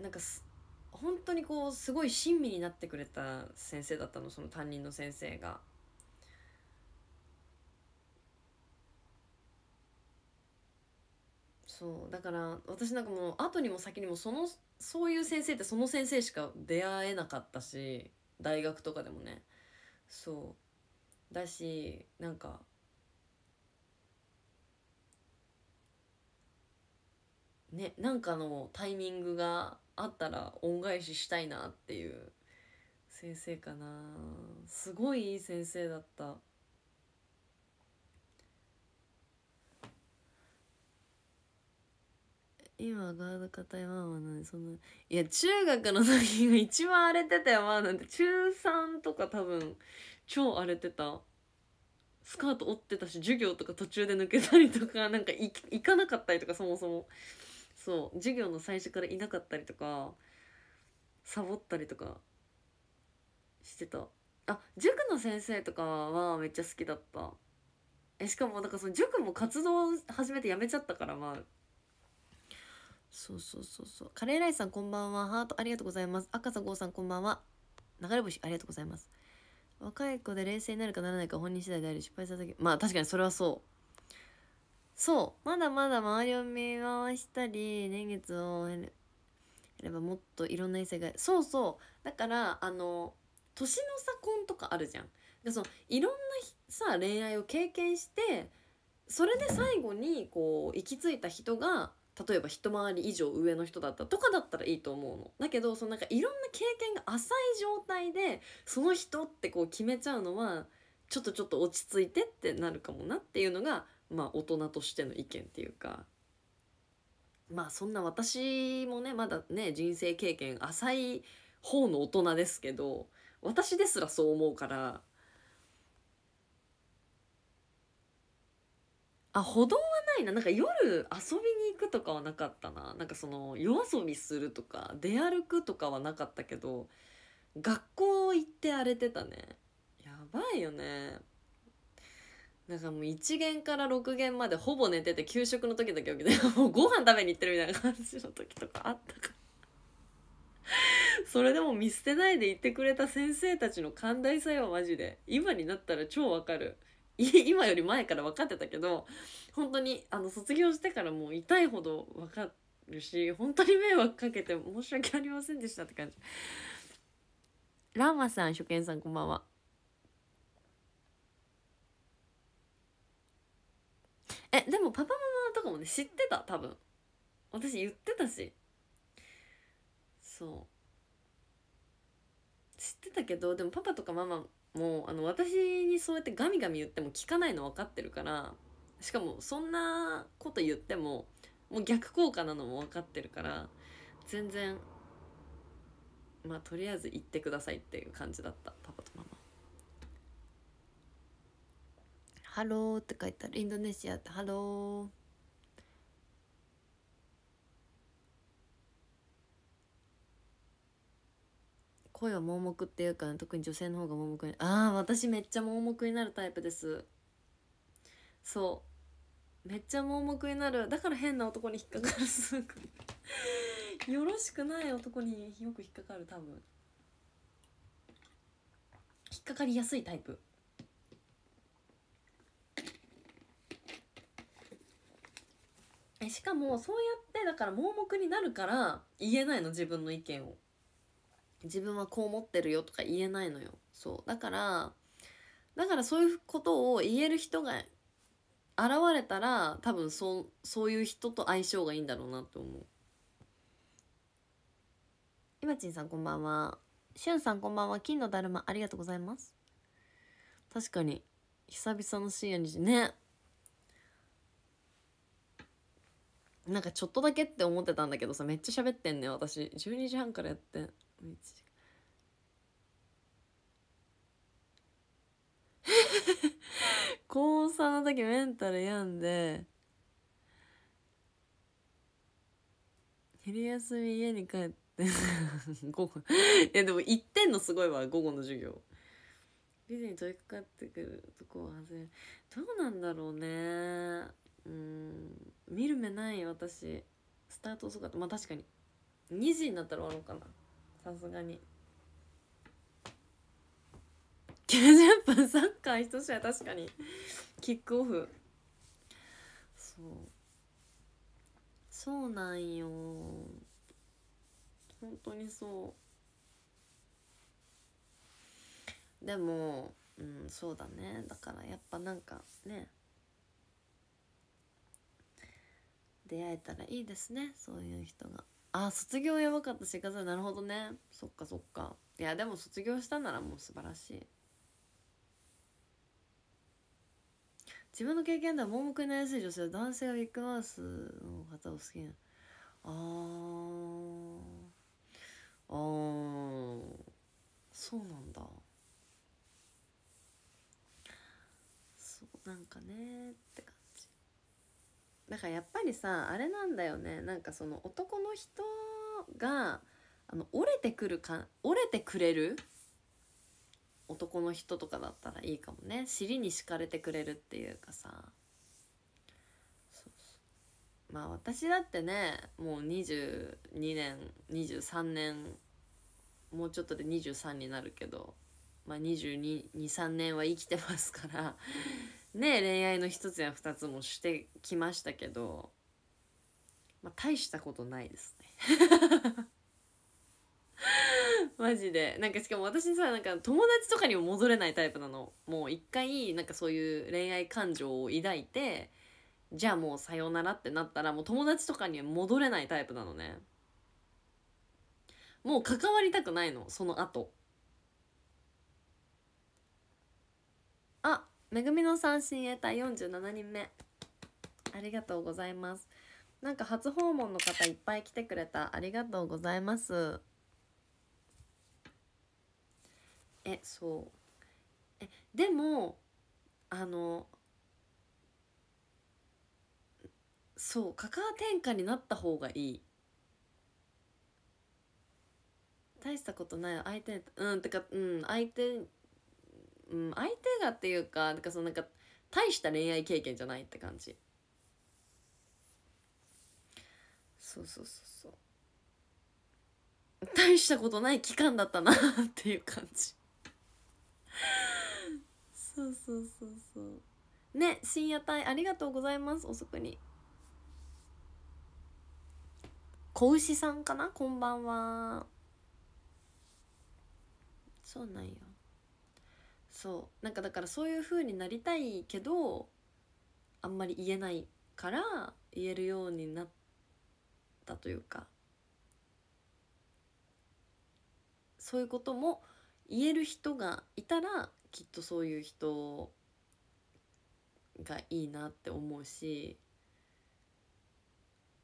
なんかす本当にこうすごい親身になってくれた先生だったのその担任の先生が。そうだから私なんかもう後にも先にもそのそういう先生ってその先生しか出会えなかったし大学とかでもねそうだしなんかねなんかのタイミングがあったら恩返ししたいなっていう先生かなすごいいい先生だった。今ガード硬いママなんでそんないや中学の時が一番荒れてたよママなんて中3とか多分超荒れてたスカート折ってたし授業とか途中で抜けたりとかなんか行かなかったりとかそもそもそう授業の最初からいなかったりとかサボったりとかしてたあ塾の先生とかはめっちゃ好きだったえしかもなんかその塾も活動始めてやめちゃったからまあそうそうそうそう。カレーライスさんこんばんは。ハートありがとうございます。赤坂ごさんこんばんは。流れ星ありがとうございます。若い子で冷静になるかならないか本人次第であり失敗した時。まあ確かにそれはそう。そう。まだまだ周りを見回したり、年月をやればもっといろんな異性が。そうそう。だから、あの、年の差婚とかあるじゃん。でそのいろんなさ恋愛を経験してそれで最後にこう行き着いた人が例えば一回り以上上の人だったとかだったらいいと思うの。だけどそのなんかいろんな経験が浅い状態でその人ってこう決めちゃうのはちょっとちょっと落ち着いてってなるかもなっていうのが、まあ、大人としての意見っていうかまあそんな私もねまだね人生経験浅い方の大人ですけど私ですらそう思うからあ歩道ないななんか夜遊びに行くとかはなかったななんかその夜遊びするとか出歩くとかはなかったけど学校行って荒れてたねやばいよねなんかもう1限から6限までほぼ寝てて給食の時だけ起きて もうご飯食べに行ってるみたいな感じの時とかあったからそれでも見捨てないで言ってくれた先生たちの寛大さよマジで今になったら超わかる今より前から分かってたけど本当にあの卒業してからもう痛いほど分かるし本当に迷惑かけて申し訳ありませんでしたって感じ。ラーマさん初見さんこんばんは。えでもパパママとかもね知ってた多分私言ってたしそう知ってたけどでもパパとかママもうあの私にそうやってガミガミ言っても聞かないの分かってるからしかもそんなこと言ってももう逆効果なのも分かってるから全然まあとりあえず言ってくださいっていう感じだったパパとママ。ハローって書いてあるインドネシアってハロー。恋は盲目っていうか、ね、特に女性の方が盲目にああ私めっちゃ盲目になるタイプですそうめっちゃ盲目になるだから変な男に引っかかるすぐよろしくない男によく引っかかる多分引っかかりやすいタイプえしかもそうやってだから盲目になるから言えないの自分の意見を自分はこう思ってるよとか言えないのよそうだからだからそういうことを言える人が現れたら多分そそういう人と相性がいいんだろうなと思う今ちんさんこんばんはしゅんさんこんばんは金のだるまありがとうございます確かに久々の深夜にねなんかちょっとだけって思ってたんだけどさめっちゃ喋ってんね私12時半からやって 高3の時メンタル病んで昼休み家に帰って 午後 いやでも行ってんのすごいわ午後の授業ビズに取りかかってくるとこは外れどうなんだろうねうん見る目ない私スタート遅かったまあ確かに2時になったら終わろうかなさすがに90分サッカー一試合確かにキックオフそうそうなんよ本当にそうでもうんそうだねだからやっぱなんかね出会えたらいいですねそういう人が。あ卒業やばかったしかなるほどねそっかそっかいやでも卒業したならもう素晴らしい自分の経験では盲目になりやすい女性は男性がビッグマウスの方を好きなあーあーそうなんだそうなんかねって感じだからやっぱりさあれなんだよねなんかその男の人があの折れてくるか折れてくれる男の人とかだったらいいかもね尻に敷かれてくれるっていうかさまあ私だってねもう22年23年もうちょっとで23になるけどまあ223年は生きてますからね恋愛の一つや二つもしてきましたけど、まあ、大したことないですね マジでなんかしかも私さなんか友達とかにも戻れないタイプなのもう一回なんかそういう恋愛感情を抱いてじゃあもうさようならってなったらもう友達とかには戻れないタイプなのねもう関わりたくないのその後あめぐみの三親衛隊47人目ありがとうございますなんか初訪問の方いっぱい来てくれたありがとうございますえそうえでもあのそうカカア天下になった方がいい大したことない相手うんてかうん相手うん、相手がっていうかなんかそのなんか大した恋愛経験じゃないって感じそうそうそうそう大したことない期間だったなっていう感じそうそうそうそうね深夜帯ありがとうございます遅くに子牛さんかなこんばんはそうなんよそうなんかだからそういう風になりたいけどあんまり言えないから言えるようになったというかそういうことも言える人がいたらきっとそういう人がいいなって思うし、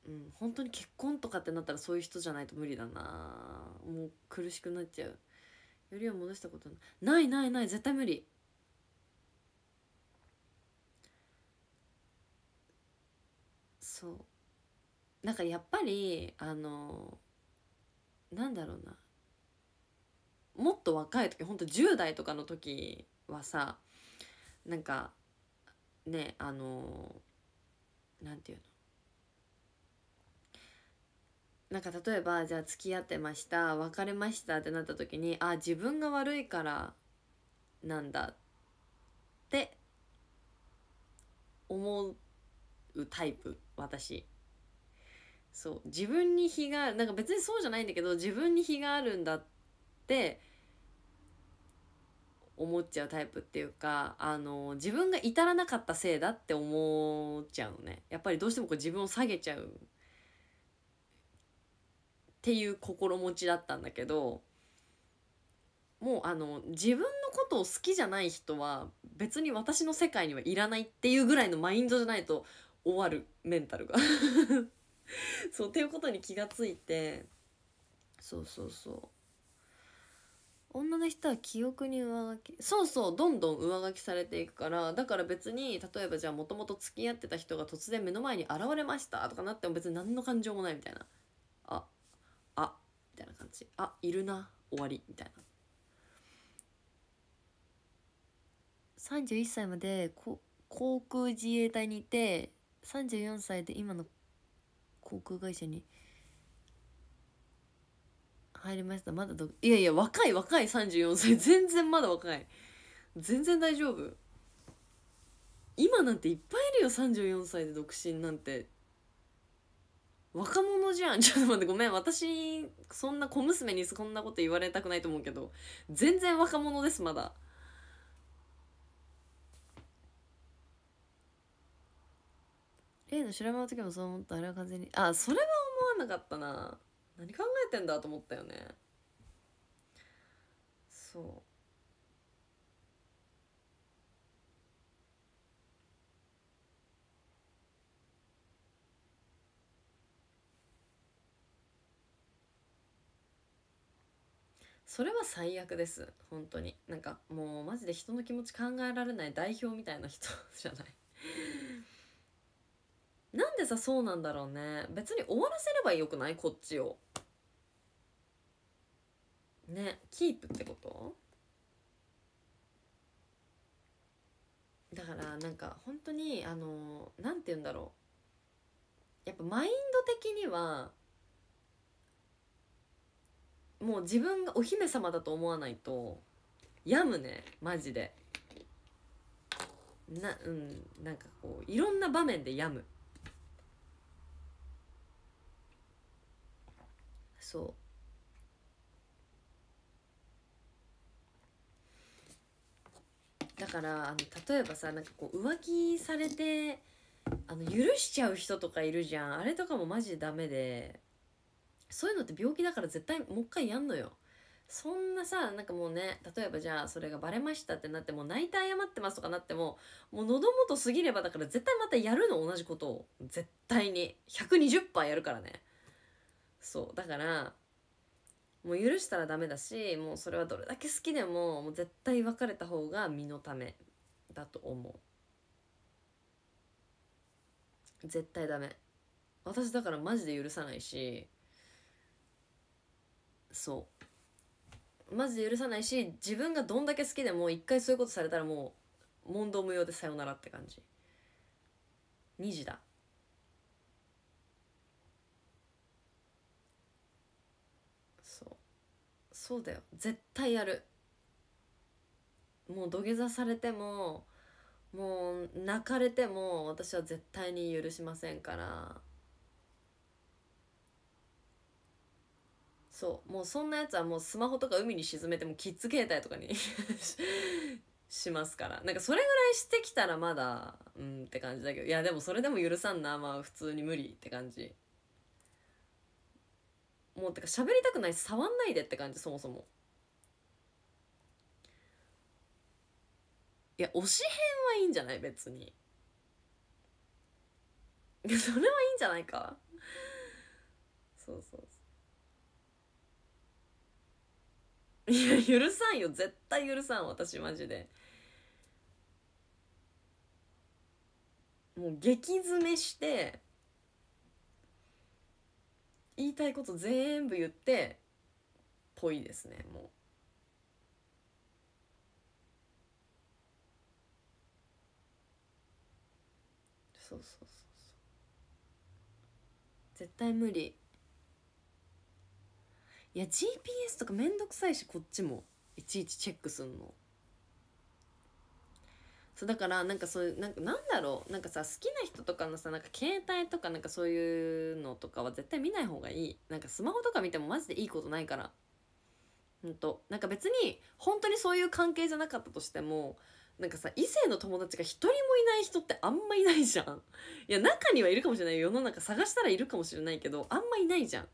うん、本当に結婚とかってなったらそういう人じゃないと無理だなもう苦しくなっちゃう。よりを戻したことないないない絶対無理そうなんかやっぱりあのなんだろうなもっと若い時ほんと10代とかの時はさなんかねあのなんていうのなんか例えばじゃあ付き合ってました別れましたってなった時にあ自分が悪いからなんだって思うタイプ私そう自分に非があるなんか別にそうじゃないんだけど自分に非があるんだって思っちゃうタイプっていうかあの自分が至らなかったせいだって思っちゃうのねやっぱりどうしてもこう自分を下げちゃうっていう心持ちだったんだけどもうあの自分のことを好きじゃない人は別に私の世界にはいらないっていうぐらいのマインドじゃないと終わるメンタルが そうっていうことに気がついてそうそうそう女の人は記憶に上書きそうそうどんどん上書きされていくからだから別に例えばじゃあもともと付き合ってた人が突然目の前に現れましたとかなっても別に何の感情もないみたいなたいな感じあいるな終わりみたいな31歳まで航空自衛隊にいて34歳で今の航空会社に入りましたまだどいやいや若い若い34歳全然まだ若い全然大丈夫今なんていっぱいいるよ34歳で独身なんて若者じゃん ちょっと待ってごめん私そんな小娘にそんなこと言われたくないと思うけど全然若者ですまだ例の白べの時もそう思ったあれは完全にあそれは思わなかったな何考えてんだと思ったよねそうそれは最悪です本当になんかもうマジで人の気持ち考えられない代表みたいな人じゃないなんでさそうなんだろうね別に終わらせればよくないこっちをねキープってことだからなんか本当にあの何て言うんだろうやっぱマインド的にはもう自分がお姫様だと思わないと病むねマジでなうんなんかこういろんな場面で病むそうだからあの例えばさなんかこう浮気されてあの許しちゃう人とかいるじゃんあれとかもマジでダメでそういうのって病気だから絶対もう一回やんのよそんなさなんかもうね例えばじゃあそれがバレましたってなってもう泣いて謝ってますとかなってももう喉元すぎればだから絶対またやるの同じことを絶対に120%やるからねそうだからもう許したらダメだしもうそれはどれだけ好きでももう絶対別れた方が身のためだと思う絶対ダメ私だからマジで許さないしそうマジで許さないし自分がどんだけ好きでも一回そういうことされたらもう問答無用でさよならって感じ2時だそうそうだよ絶対やるもう土下座されてももう泣かれても私は絶対に許しませんから。そうもうそんなやつはもうスマホとか海に沈めてもキッズ携帯とかに しますからなんかそれぐらいしてきたらまだうんって感じだけどいやでもそれでも許さんなまあ普通に無理って感じもうてか喋りたくない触んないでって感じそもそもいや推し編はいいんじゃない別に それはいいんじゃないかそうそういや許さんよ絶対許さん私マジでもう激詰めして言いたいこと全部言ってぽいですねもう。そうそうそうそう絶対無理いや GPS とかめんどくさいしこっちもいちいちチェックすんのそうだからなんかそういうなんかなんだろうなんかさ好きな人とかのさなんか携帯とかなんかそういうのとかは絶対見ない方がいいなんかスマホとか見てもマジでいいことないからほんとなんか別に本当にそういう関係じゃなかったとしてもなんかさ異性の友達が一人もいない人ってあんまいないじゃんいや中にはいるかもしれない世の中探したらいるかもしれないけどあんまいないじゃん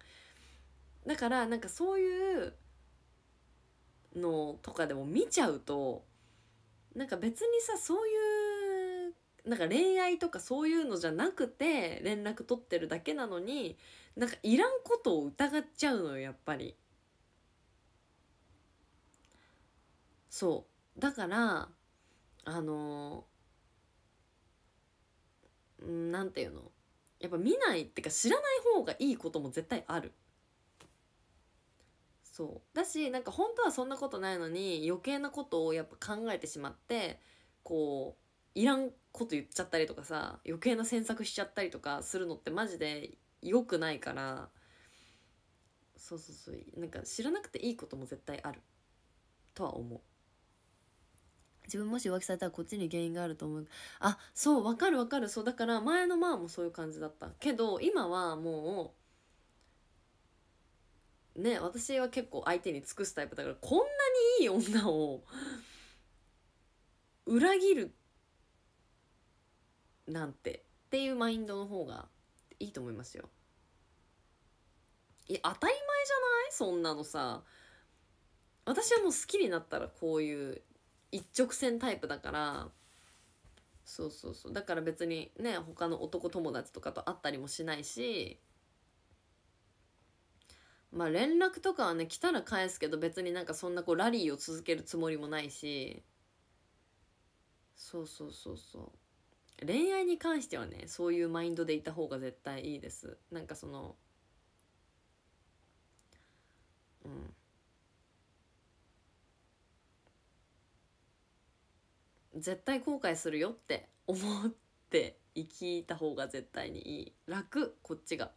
だからなんかそういうのとかでも見ちゃうとなんか別にさそういうなんか恋愛とかそういうのじゃなくて連絡取ってるだけなのになんかいらんことを疑っちゃうのよやっぱり。そうだからあの何て言うのやっぱ見ないってか知らない方がいいことも絶対ある。そうだしなんか本当はそんなことないのに余計なことをやっぱ考えてしまってこういらんこと言っちゃったりとかさ余計な詮索しちゃったりとかするのってマジで良くないからそうそうそうなんか知らなくていいことも絶対あるとは思う自分もし浮気されたらこっちに原因があると思うあそうわかるわかるそうだから前のまあもそういう感じだったけど今はもうね私は結構相手に尽くすタイプだからこんなにいい女を裏切るなんてっていうマインドの方がいいと思いますよ。いや当たり前じゃないそんなのさ私はもう好きになったらこういう一直線タイプだからそうそうそうだから別にね他の男友達とかと会ったりもしないしまあ連絡とかはね、来たら返すけど別になんかそんなこうラリーを続けるつもりもないし、そうそうそうそう。恋愛に関してはね、そういうマインドでいた方が絶対いいです。なんかその、うん。絶対後悔するよって思って生きた方が絶対にいい楽こっちが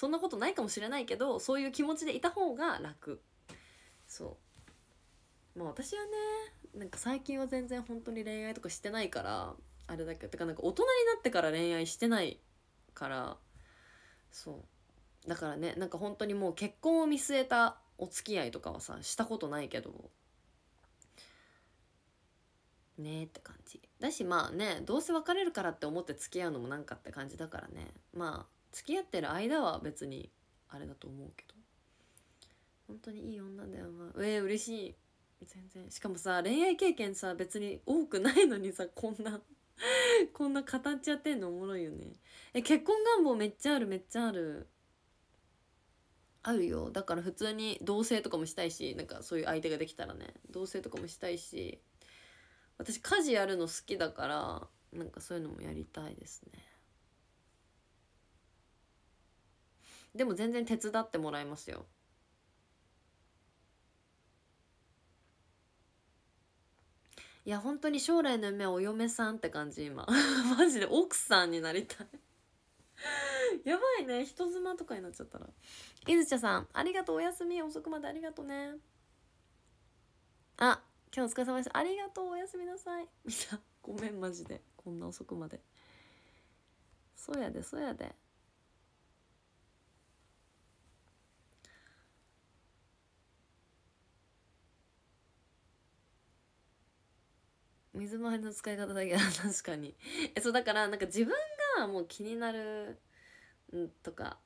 そんなことないかもしれないけどそういう気持ちでいた方が楽そうまあ私はねなんか最近は全然本当に恋愛とかしてないからあれだけどてかなんか大人になってから恋愛してないからそうだからねなんか本当にもう結婚を見据えたお付き合いとかはさしたことないけどねえって感じだしまあねどうせ別れるからって思って付き合うのもなんかって感じだからねまあ付き合ってる間は別にあれだと思うけど本当にいい女だよなえー、嬉しい全然しかもさ恋愛経験さ別に多くないのにさこんな こんな語っちゃってんのおもろいよねえ結婚願望めっちゃあるめっちゃあるあるよだから普通に同棲とかもしたいしなんかそういう相手ができたらね同棲とかもしたいし私家事やるの好きだからなんかそういうのもやりたいですねでも全然手伝ってもらいますよいや本当に将来の夢はお嫁さんって感じ今 マジで奥さんになりたい やばいね人妻とかになっちゃったら伊豆ちゃさんありがとうおやすみ遅くまでありがとうねあ今日お疲れ様でしたありがとうおやすみなさいみんなごめんマジでこんな遅くまでそうやでそうやで水回りの使い方だけは 確かにえそうだからなんか自分がもう気になるんとか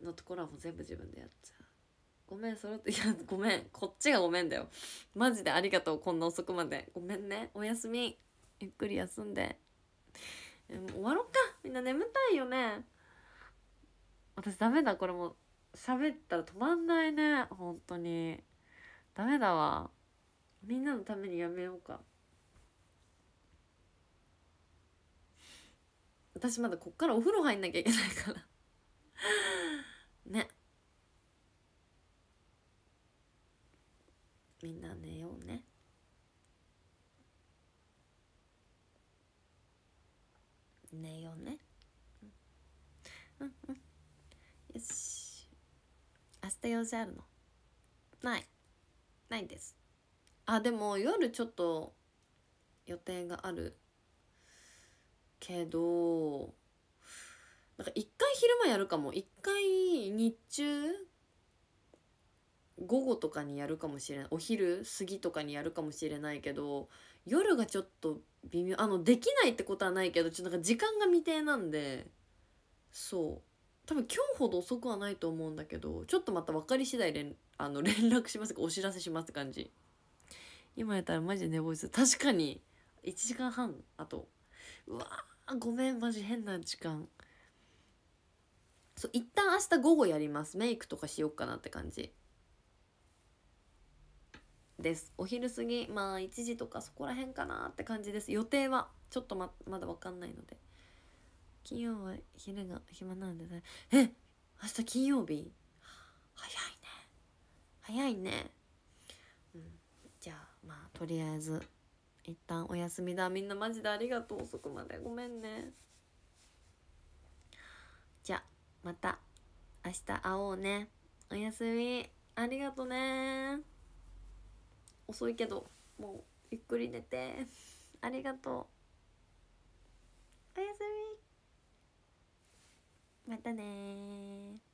のところはもう全部自分でやっちゃうごめんそれっていや ごめんこっちがごめんだよマジでありがとうこんな遅くまでごめんねおやすみゆっくり休んで終わろっかみんな眠たいよね私ダメだこれも喋ったら止まんないね本当にダメだわみんなのためにやめようか私まだこっからお風呂入んなきゃいけないからねみんな寝ようね寝ようねうんうんよし明日用事あるのないないですあでも夜ちょっと予定があるけどなんか一回昼間やるかも一回日中午後とかにやるかもしれないお昼過ぎとかにやるかもしれないけど夜がちょっと微妙あのできないってことはないけどちょっとなんか時間が未定なんでそう多分今日ほど遅くはないと思うんだけどちょっとまた分かり次第連あの連絡しますお知らせしますって感じ今やったらマジで寝坊すて確かに1時間半あとうわごめんマジ変な時間そう一旦明日午後やりますメイクとかしようかなって感じですお昼過ぎまあ1時とかそこら辺かなって感じです予定はちょっとままだ分かんないので金曜は昼が暇なんでねえ明日金曜日早いね早いねうんじゃあまあとりあえず一旦お休みだみんなマジでありがとう遅くまでごめんねじゃあまた明日会おうねおやすみありがとね遅いけどもうゆっくり寝てありがとうおやすみまたね